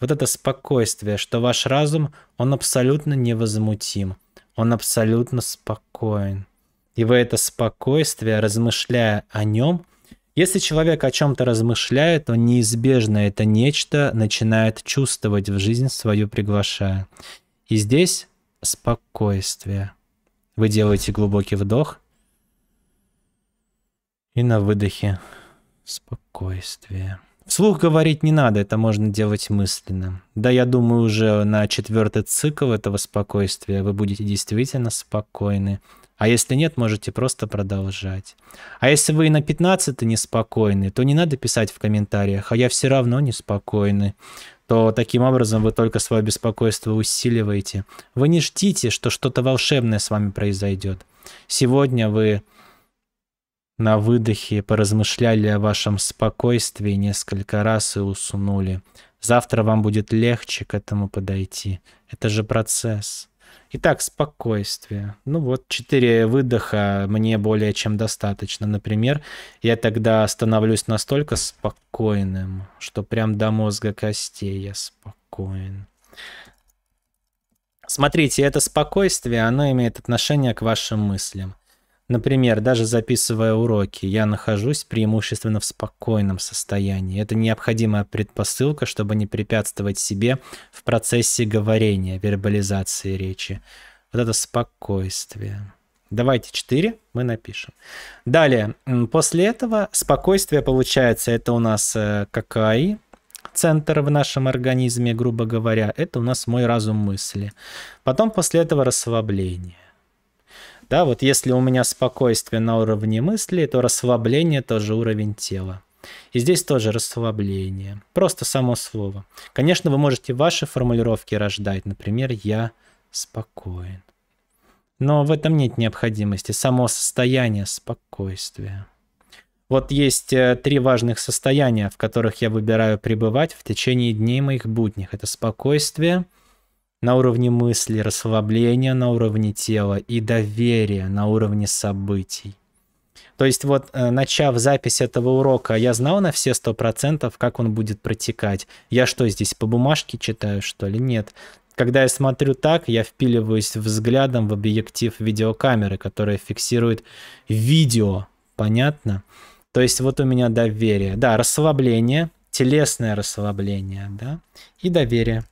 Вот это спокойствие, что ваш разум, он абсолютно невозмутим, он абсолютно спокоен. И вы это спокойствие, размышляя о нем, если человек о чем-то размышляет, он неизбежно это нечто начинает чувствовать в жизнь свою приглашая. И здесь спокойствие. Вы делаете глубокий вдох – и на выдохе спокойствие. Вслух говорить не надо, это можно делать мысленно. Да, я думаю, уже на четвертый цикл этого спокойствия вы будете действительно спокойны. А если нет, можете просто продолжать. А если вы и на 15 неспокойны, то не надо писать в комментариях, а я все равно неспокойны. То таким образом вы только свое беспокойство усиливаете. Вы не ждите, что что-то волшебное с вами произойдет. Сегодня вы на выдохе поразмышляли о вашем спокойствии несколько раз и уснули. Завтра вам будет легче к этому подойти. Это же процесс. Итак, спокойствие. Ну вот, четыре выдоха мне более чем достаточно. Например, я тогда становлюсь настолько спокойным, что прям до мозга костей я спокоен. Смотрите, это спокойствие, оно имеет отношение к вашим мыслям. Например, даже записывая уроки, я нахожусь преимущественно в спокойном состоянии. Это необходимая предпосылка, чтобы не препятствовать себе в процессе говорения, вербализации речи. Вот это спокойствие. Давайте 4 мы напишем. Далее, после этого спокойствие получается, это у нас э, какая центр в нашем организме, грубо говоря, это у нас мой разум мысли. Потом после этого расслабление. Да, вот если у меня спокойствие на уровне мысли, то расслабление тоже уровень тела. И здесь тоже расслабление. Просто само слово. Конечно, вы можете ваши формулировки рождать. Например, «я спокоен». Но в этом нет необходимости. Само состояние спокойствия. Вот есть э, три важных состояния, в которых я выбираю пребывать в течение дней моих будних. Это спокойствие, на уровне мысли, расслабления на уровне тела и доверия на уровне событий. То есть вот, э, начав запись этого урока, я знал на все сто процентов, как он будет протекать. Я что, здесь по бумажке читаю, что ли? Нет. Когда я смотрю так, я впиливаюсь взглядом в объектив видеокамеры, которая фиксирует видео. Понятно? То есть вот у меня доверие. Да, расслабление, телесное расслабление, да, и доверие.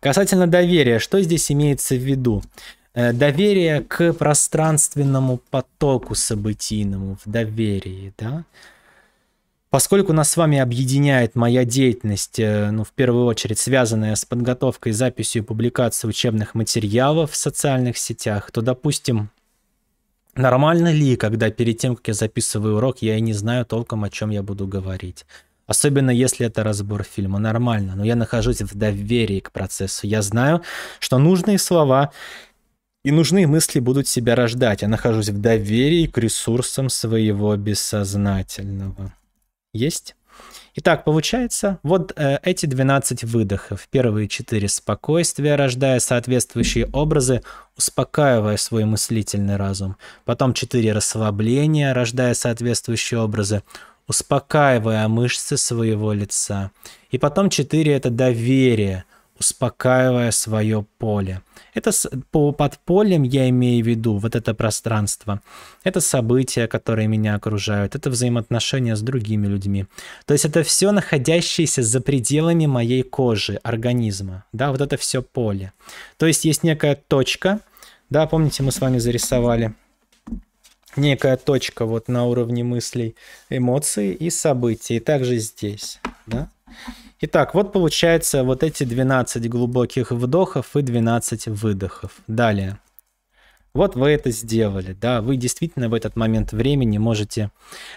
Касательно доверия, что здесь имеется в виду? Э, доверие к пространственному потоку событийному в доверии, да? Поскольку нас с вами объединяет моя деятельность, э, ну, в первую очередь связанная с подготовкой, записью и публикацией учебных материалов в социальных сетях, то, допустим, нормально ли, когда перед тем, как я записываю урок, я и не знаю толком, о чем я буду говорить? Особенно если это разбор фильма. Нормально. Но я нахожусь в доверии к процессу. Я знаю, что нужные слова и нужные мысли будут себя рождать. Я нахожусь в доверии к ресурсам своего бессознательного. Есть? Итак, получается, вот э, эти 12 выдохов. Первые 4 спокойствия, рождая соответствующие образы, успокаивая свой мыслительный разум. Потом 4 расслабления, рождая соответствующие образы, успокаивая мышцы своего лица. И потом четыре это доверие, успокаивая свое поле. Это по под полем я имею в виду вот это пространство. Это события, которые меня окружают. Это взаимоотношения с другими людьми. То есть это все находящееся за пределами моей кожи, организма. Да, вот это все поле. То есть есть некая точка. Да, помните, мы с вами зарисовали некая точка вот на уровне мыслей, эмоций и событий. И также здесь, да? Итак, вот получается вот эти 12 глубоких вдохов и 12 выдохов. Далее. Вот вы это сделали, да, вы действительно в этот момент времени можете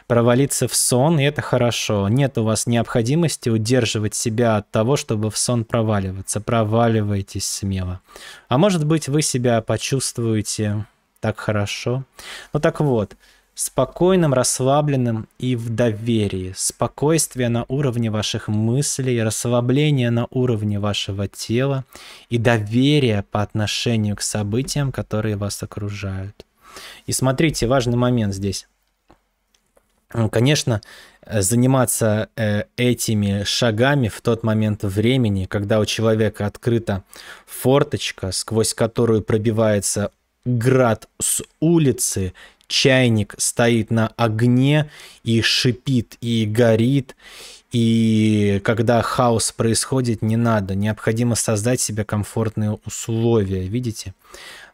провалиться в сон, и это хорошо. Нет у вас необходимости удерживать себя от того, чтобы в сон проваливаться. Проваливайтесь смело. А может быть, вы себя почувствуете так хорошо. Ну так вот, спокойным, расслабленным и в доверии. Спокойствие на уровне ваших мыслей, расслабление на уровне вашего тела и доверие по отношению к событиям, которые вас окружают. И смотрите, важный момент здесь. Ну, конечно, э, заниматься э, этими шагами в тот момент времени, когда у человека открыта форточка, сквозь которую пробивается град с улицы, чайник стоит на огне и шипит, и горит. И когда хаос происходит, не надо. Необходимо создать себе комфортные условия, видите?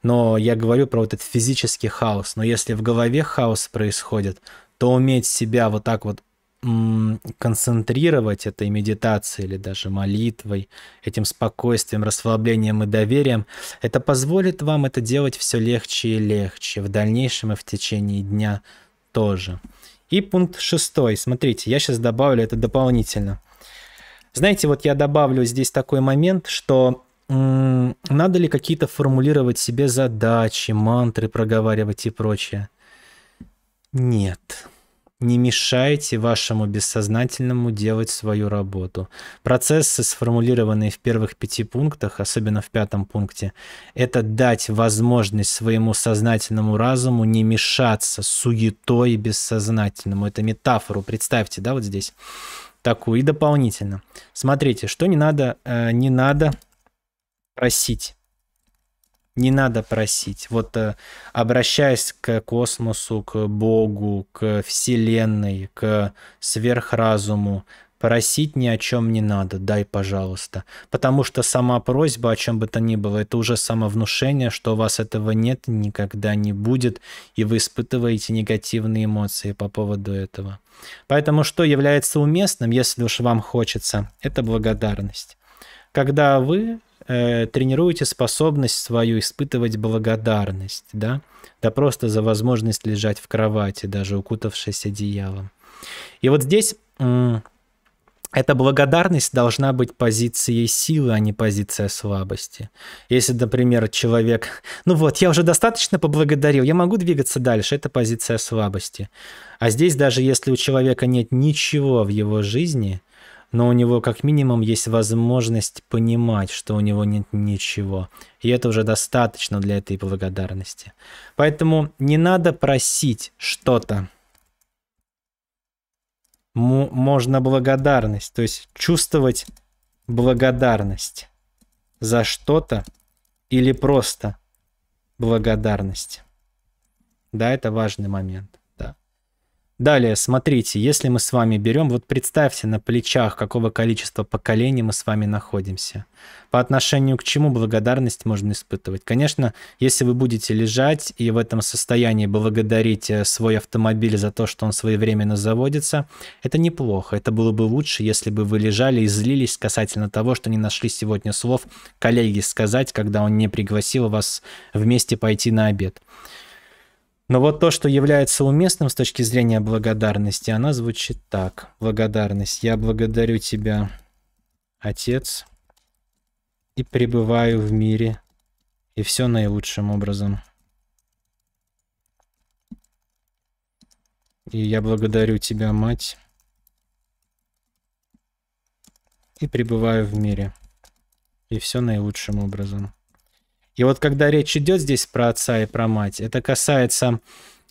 Но я говорю про вот этот физический хаос. Но если в голове хаос происходит, то уметь себя вот так вот концентрировать этой медитацией или даже молитвой, этим спокойствием, расслаблением и доверием, это позволит вам это делать все легче и легче в дальнейшем и в течение дня тоже. И пункт шестой. Смотрите, я сейчас добавлю это дополнительно. Знаете, вот я добавлю здесь такой момент, что надо ли какие-то формулировать себе задачи, мантры проговаривать и прочее. Нет. Не мешайте вашему бессознательному делать свою работу. Процессы, сформулированные в первых пяти пунктах, особенно в пятом пункте, это дать возможность своему сознательному разуму не мешаться суетой бессознательному. Это метафору, представьте, да, вот здесь такую. И дополнительно. Смотрите, что не надо, э, не надо просить. Не надо просить. Вот э, обращаясь к космосу, к Богу, к Вселенной, к сверхразуму, Просить ни о чем не надо, дай, пожалуйста. Потому что сама просьба, о чем бы то ни было, это уже самовнушение, что у вас этого нет, никогда не будет, и вы испытываете негативные эмоции по поводу этого. Поэтому что является уместным, если уж вам хочется, это благодарность. Когда вы э, тренируете способность свою испытывать благодарность, да, да просто за возможность лежать в кровати, даже укутавшись одеялом. И вот здесь э, эта благодарность должна быть позицией силы, а не позиция слабости. Если, например, человек, ну вот, я уже достаточно поблагодарил, я могу двигаться дальше, это позиция слабости. А здесь даже если у человека нет ничего в его жизни, но у него как минимум есть возможность понимать, что у него нет ничего. И это уже достаточно для этой благодарности. Поэтому не надо просить что-то. Можно благодарность, то есть чувствовать благодарность за что-то или просто благодарность. Да, это важный момент. Далее, смотрите, если мы с вами берем, вот представьте на плечах, какого количества поколений мы с вами находимся. По отношению к чему благодарность можно испытывать? Конечно, если вы будете лежать и в этом состоянии благодарить свой автомобиль за то, что он своевременно заводится, это неплохо. Это было бы лучше, если бы вы лежали и злились касательно того, что не нашли сегодня слов коллеге сказать, когда он не пригласил вас вместе пойти на обед. Но вот то, что является уместным с точки зрения благодарности, она звучит так. Благодарность. Я благодарю тебя, Отец, и пребываю в мире, и все наилучшим образом. И я благодарю тебя, Мать, и пребываю в мире, и все наилучшим образом. И вот когда речь идет здесь про отца и про мать, это касается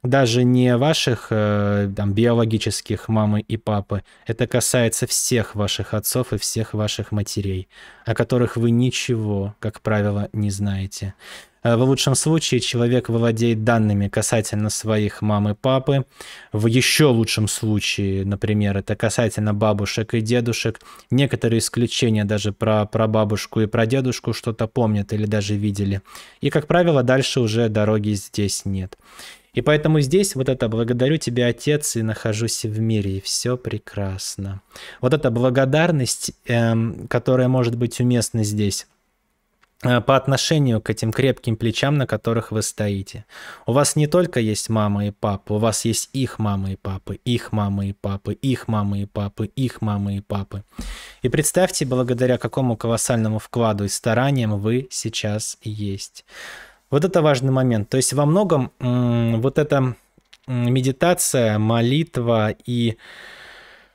даже не ваших э, там, биологических мамы и папы, это касается всех ваших отцов и всех ваших матерей, о которых вы ничего, как правило, не знаете. Э, в лучшем случае человек владеет данными касательно своих мам и папы. В еще лучшем случае, например, это касательно бабушек и дедушек. Некоторые исключения даже про, про бабушку и про дедушку что-то помнят или даже видели. И, как правило, дальше уже дороги здесь нет. И поэтому здесь вот это «благодарю тебя, Отец, и нахожусь в мире, и все прекрасно». Вот эта благодарность, эм, которая может быть уместна здесь, Э, по отношению к этим крепким плечам, на которых вы стоите. У вас не только есть мама и папа, у вас есть их мамы и папы, их мамы и папы, их мамы и папы, их мамы и папы. И представьте, благодаря какому колоссальному вкладу и стараниям вы сейчас есть. Вот это важный момент. То есть во многом вот эта медитация, молитва и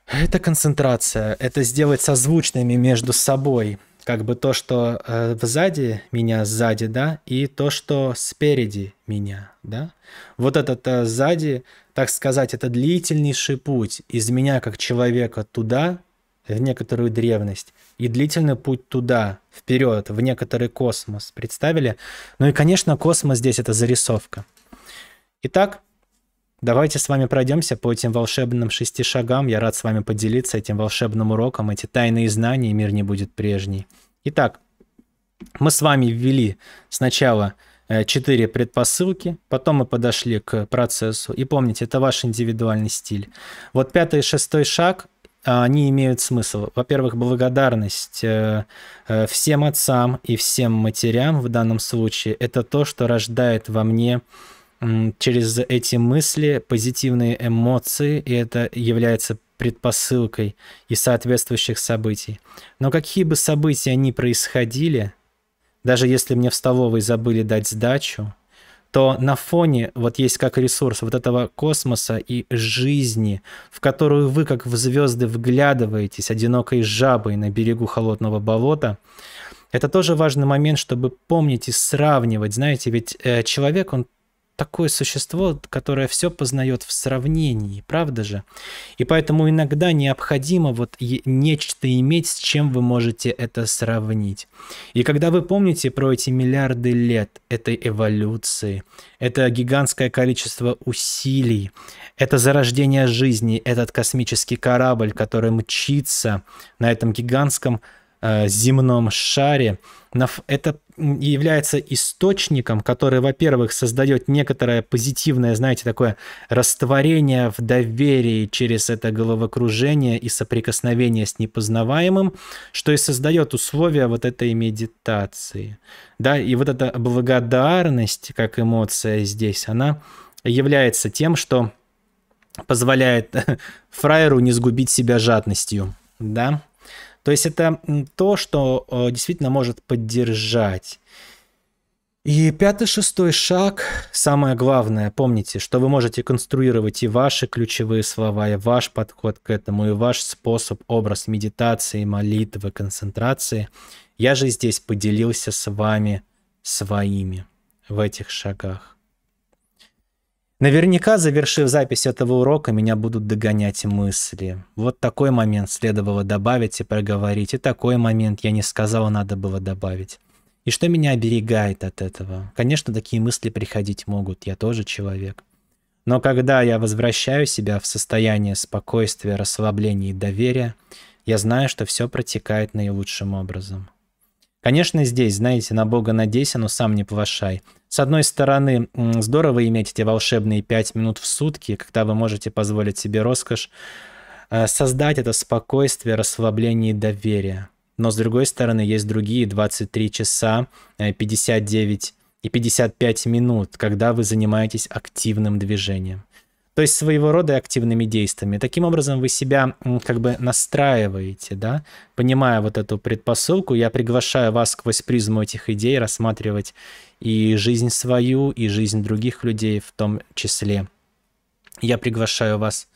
э, это концентрация, это сделать созвучными между собой – как бы то, что э, сзади меня, сзади, да, и то, что спереди меня, да. Вот этот э, сзади, так сказать, это длительнейший путь из меня как человека туда, в некоторую древность, и длительный путь туда, вперед, в некоторый космос. Представили? Ну и, конечно, космос здесь это зарисовка. Итак, Давайте с вами пройдемся по этим волшебным шести шагам. Я рад с вами поделиться этим волшебным уроком, эти тайные знания, и мир не будет прежний. Итак, мы с вами ввели сначала э, четыре предпосылки, потом мы подошли к процессу. И помните, это ваш индивидуальный стиль. Вот пятый и шестой шаг, а, они имеют смысл. Во-первых, благодарность э, э, всем отцам и всем матерям в данном случае. Это то, что рождает во мне через эти мысли позитивные эмоции, и это является предпосылкой и соответствующих событий. Но какие бы события ни происходили, даже если мне в столовой забыли дать сдачу, то на фоне вот есть как ресурс вот этого космоса и жизни, в которую вы как в звезды вглядываетесь одинокой жабой на берегу холодного болота, это тоже важный момент, чтобы помнить и сравнивать. Знаете, ведь э, человек, он такое существо, которое все познает в сравнении, правда же? И поэтому иногда необходимо вот нечто иметь, с чем вы можете это сравнить. И когда вы помните про эти миллиарды лет этой эволюции, это гигантское количество усилий, это зарождение жизни, этот космический корабль, который мчится на этом гигантском э, земном шаре, это является источником, который, во-первых, создает некоторое позитивное, знаете, такое растворение в доверии через это головокружение и соприкосновение с непознаваемым, что и создает условия вот этой медитации. Да, и вот эта благодарность, как эмоция здесь, она является тем, что позволяет <laughs> фраеру не сгубить себя жадностью, да, то есть это то, что э, действительно может поддержать. И пятый, шестой шаг, самое главное, помните, что вы можете конструировать и ваши ключевые слова, и ваш подход к этому, и ваш способ, образ медитации, молитвы, концентрации. Я же здесь поделился с вами своими в этих шагах. Наверняка, завершив запись этого урока, меня будут догонять мысли. Вот такой момент следовало добавить и проговорить, и такой момент я не сказала, надо было добавить. И что меня оберегает от этого? Конечно, такие мысли приходить могут, я тоже человек. Но когда я возвращаю себя в состояние спокойствия, расслабления и доверия, я знаю, что все протекает наилучшим образом. Конечно, здесь, знаете, на бога надейся, но сам не плашай. С одной стороны, здорово иметь эти волшебные 5 минут в сутки, когда вы можете позволить себе роскошь, э, создать это спокойствие, расслабление и доверие. Но с другой стороны, есть другие 23 часа, 59 э, и 55 минут, когда вы занимаетесь активным движением то есть своего рода активными действиями. Таким образом, вы себя как бы настраиваете, да, понимая вот эту предпосылку, я приглашаю вас сквозь призму этих идей рассматривать и жизнь свою, и жизнь других людей в том числе. Я приглашаю вас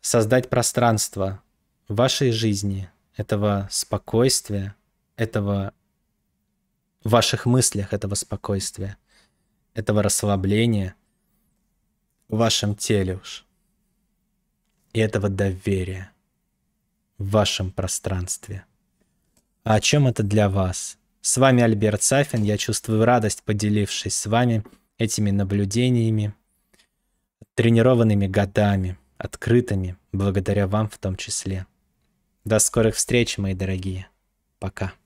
создать пространство в вашей жизни этого спокойствия, этого в ваших мыслях этого спокойствия, этого расслабления, в вашем теле уж. И этого доверия в вашем пространстве. А о чем это для вас? С вами Альберт Сафин. Я чувствую радость, поделившись с вами этими наблюдениями, тренированными годами, открытыми, благодаря вам в том числе. До скорых встреч, мои дорогие. Пока.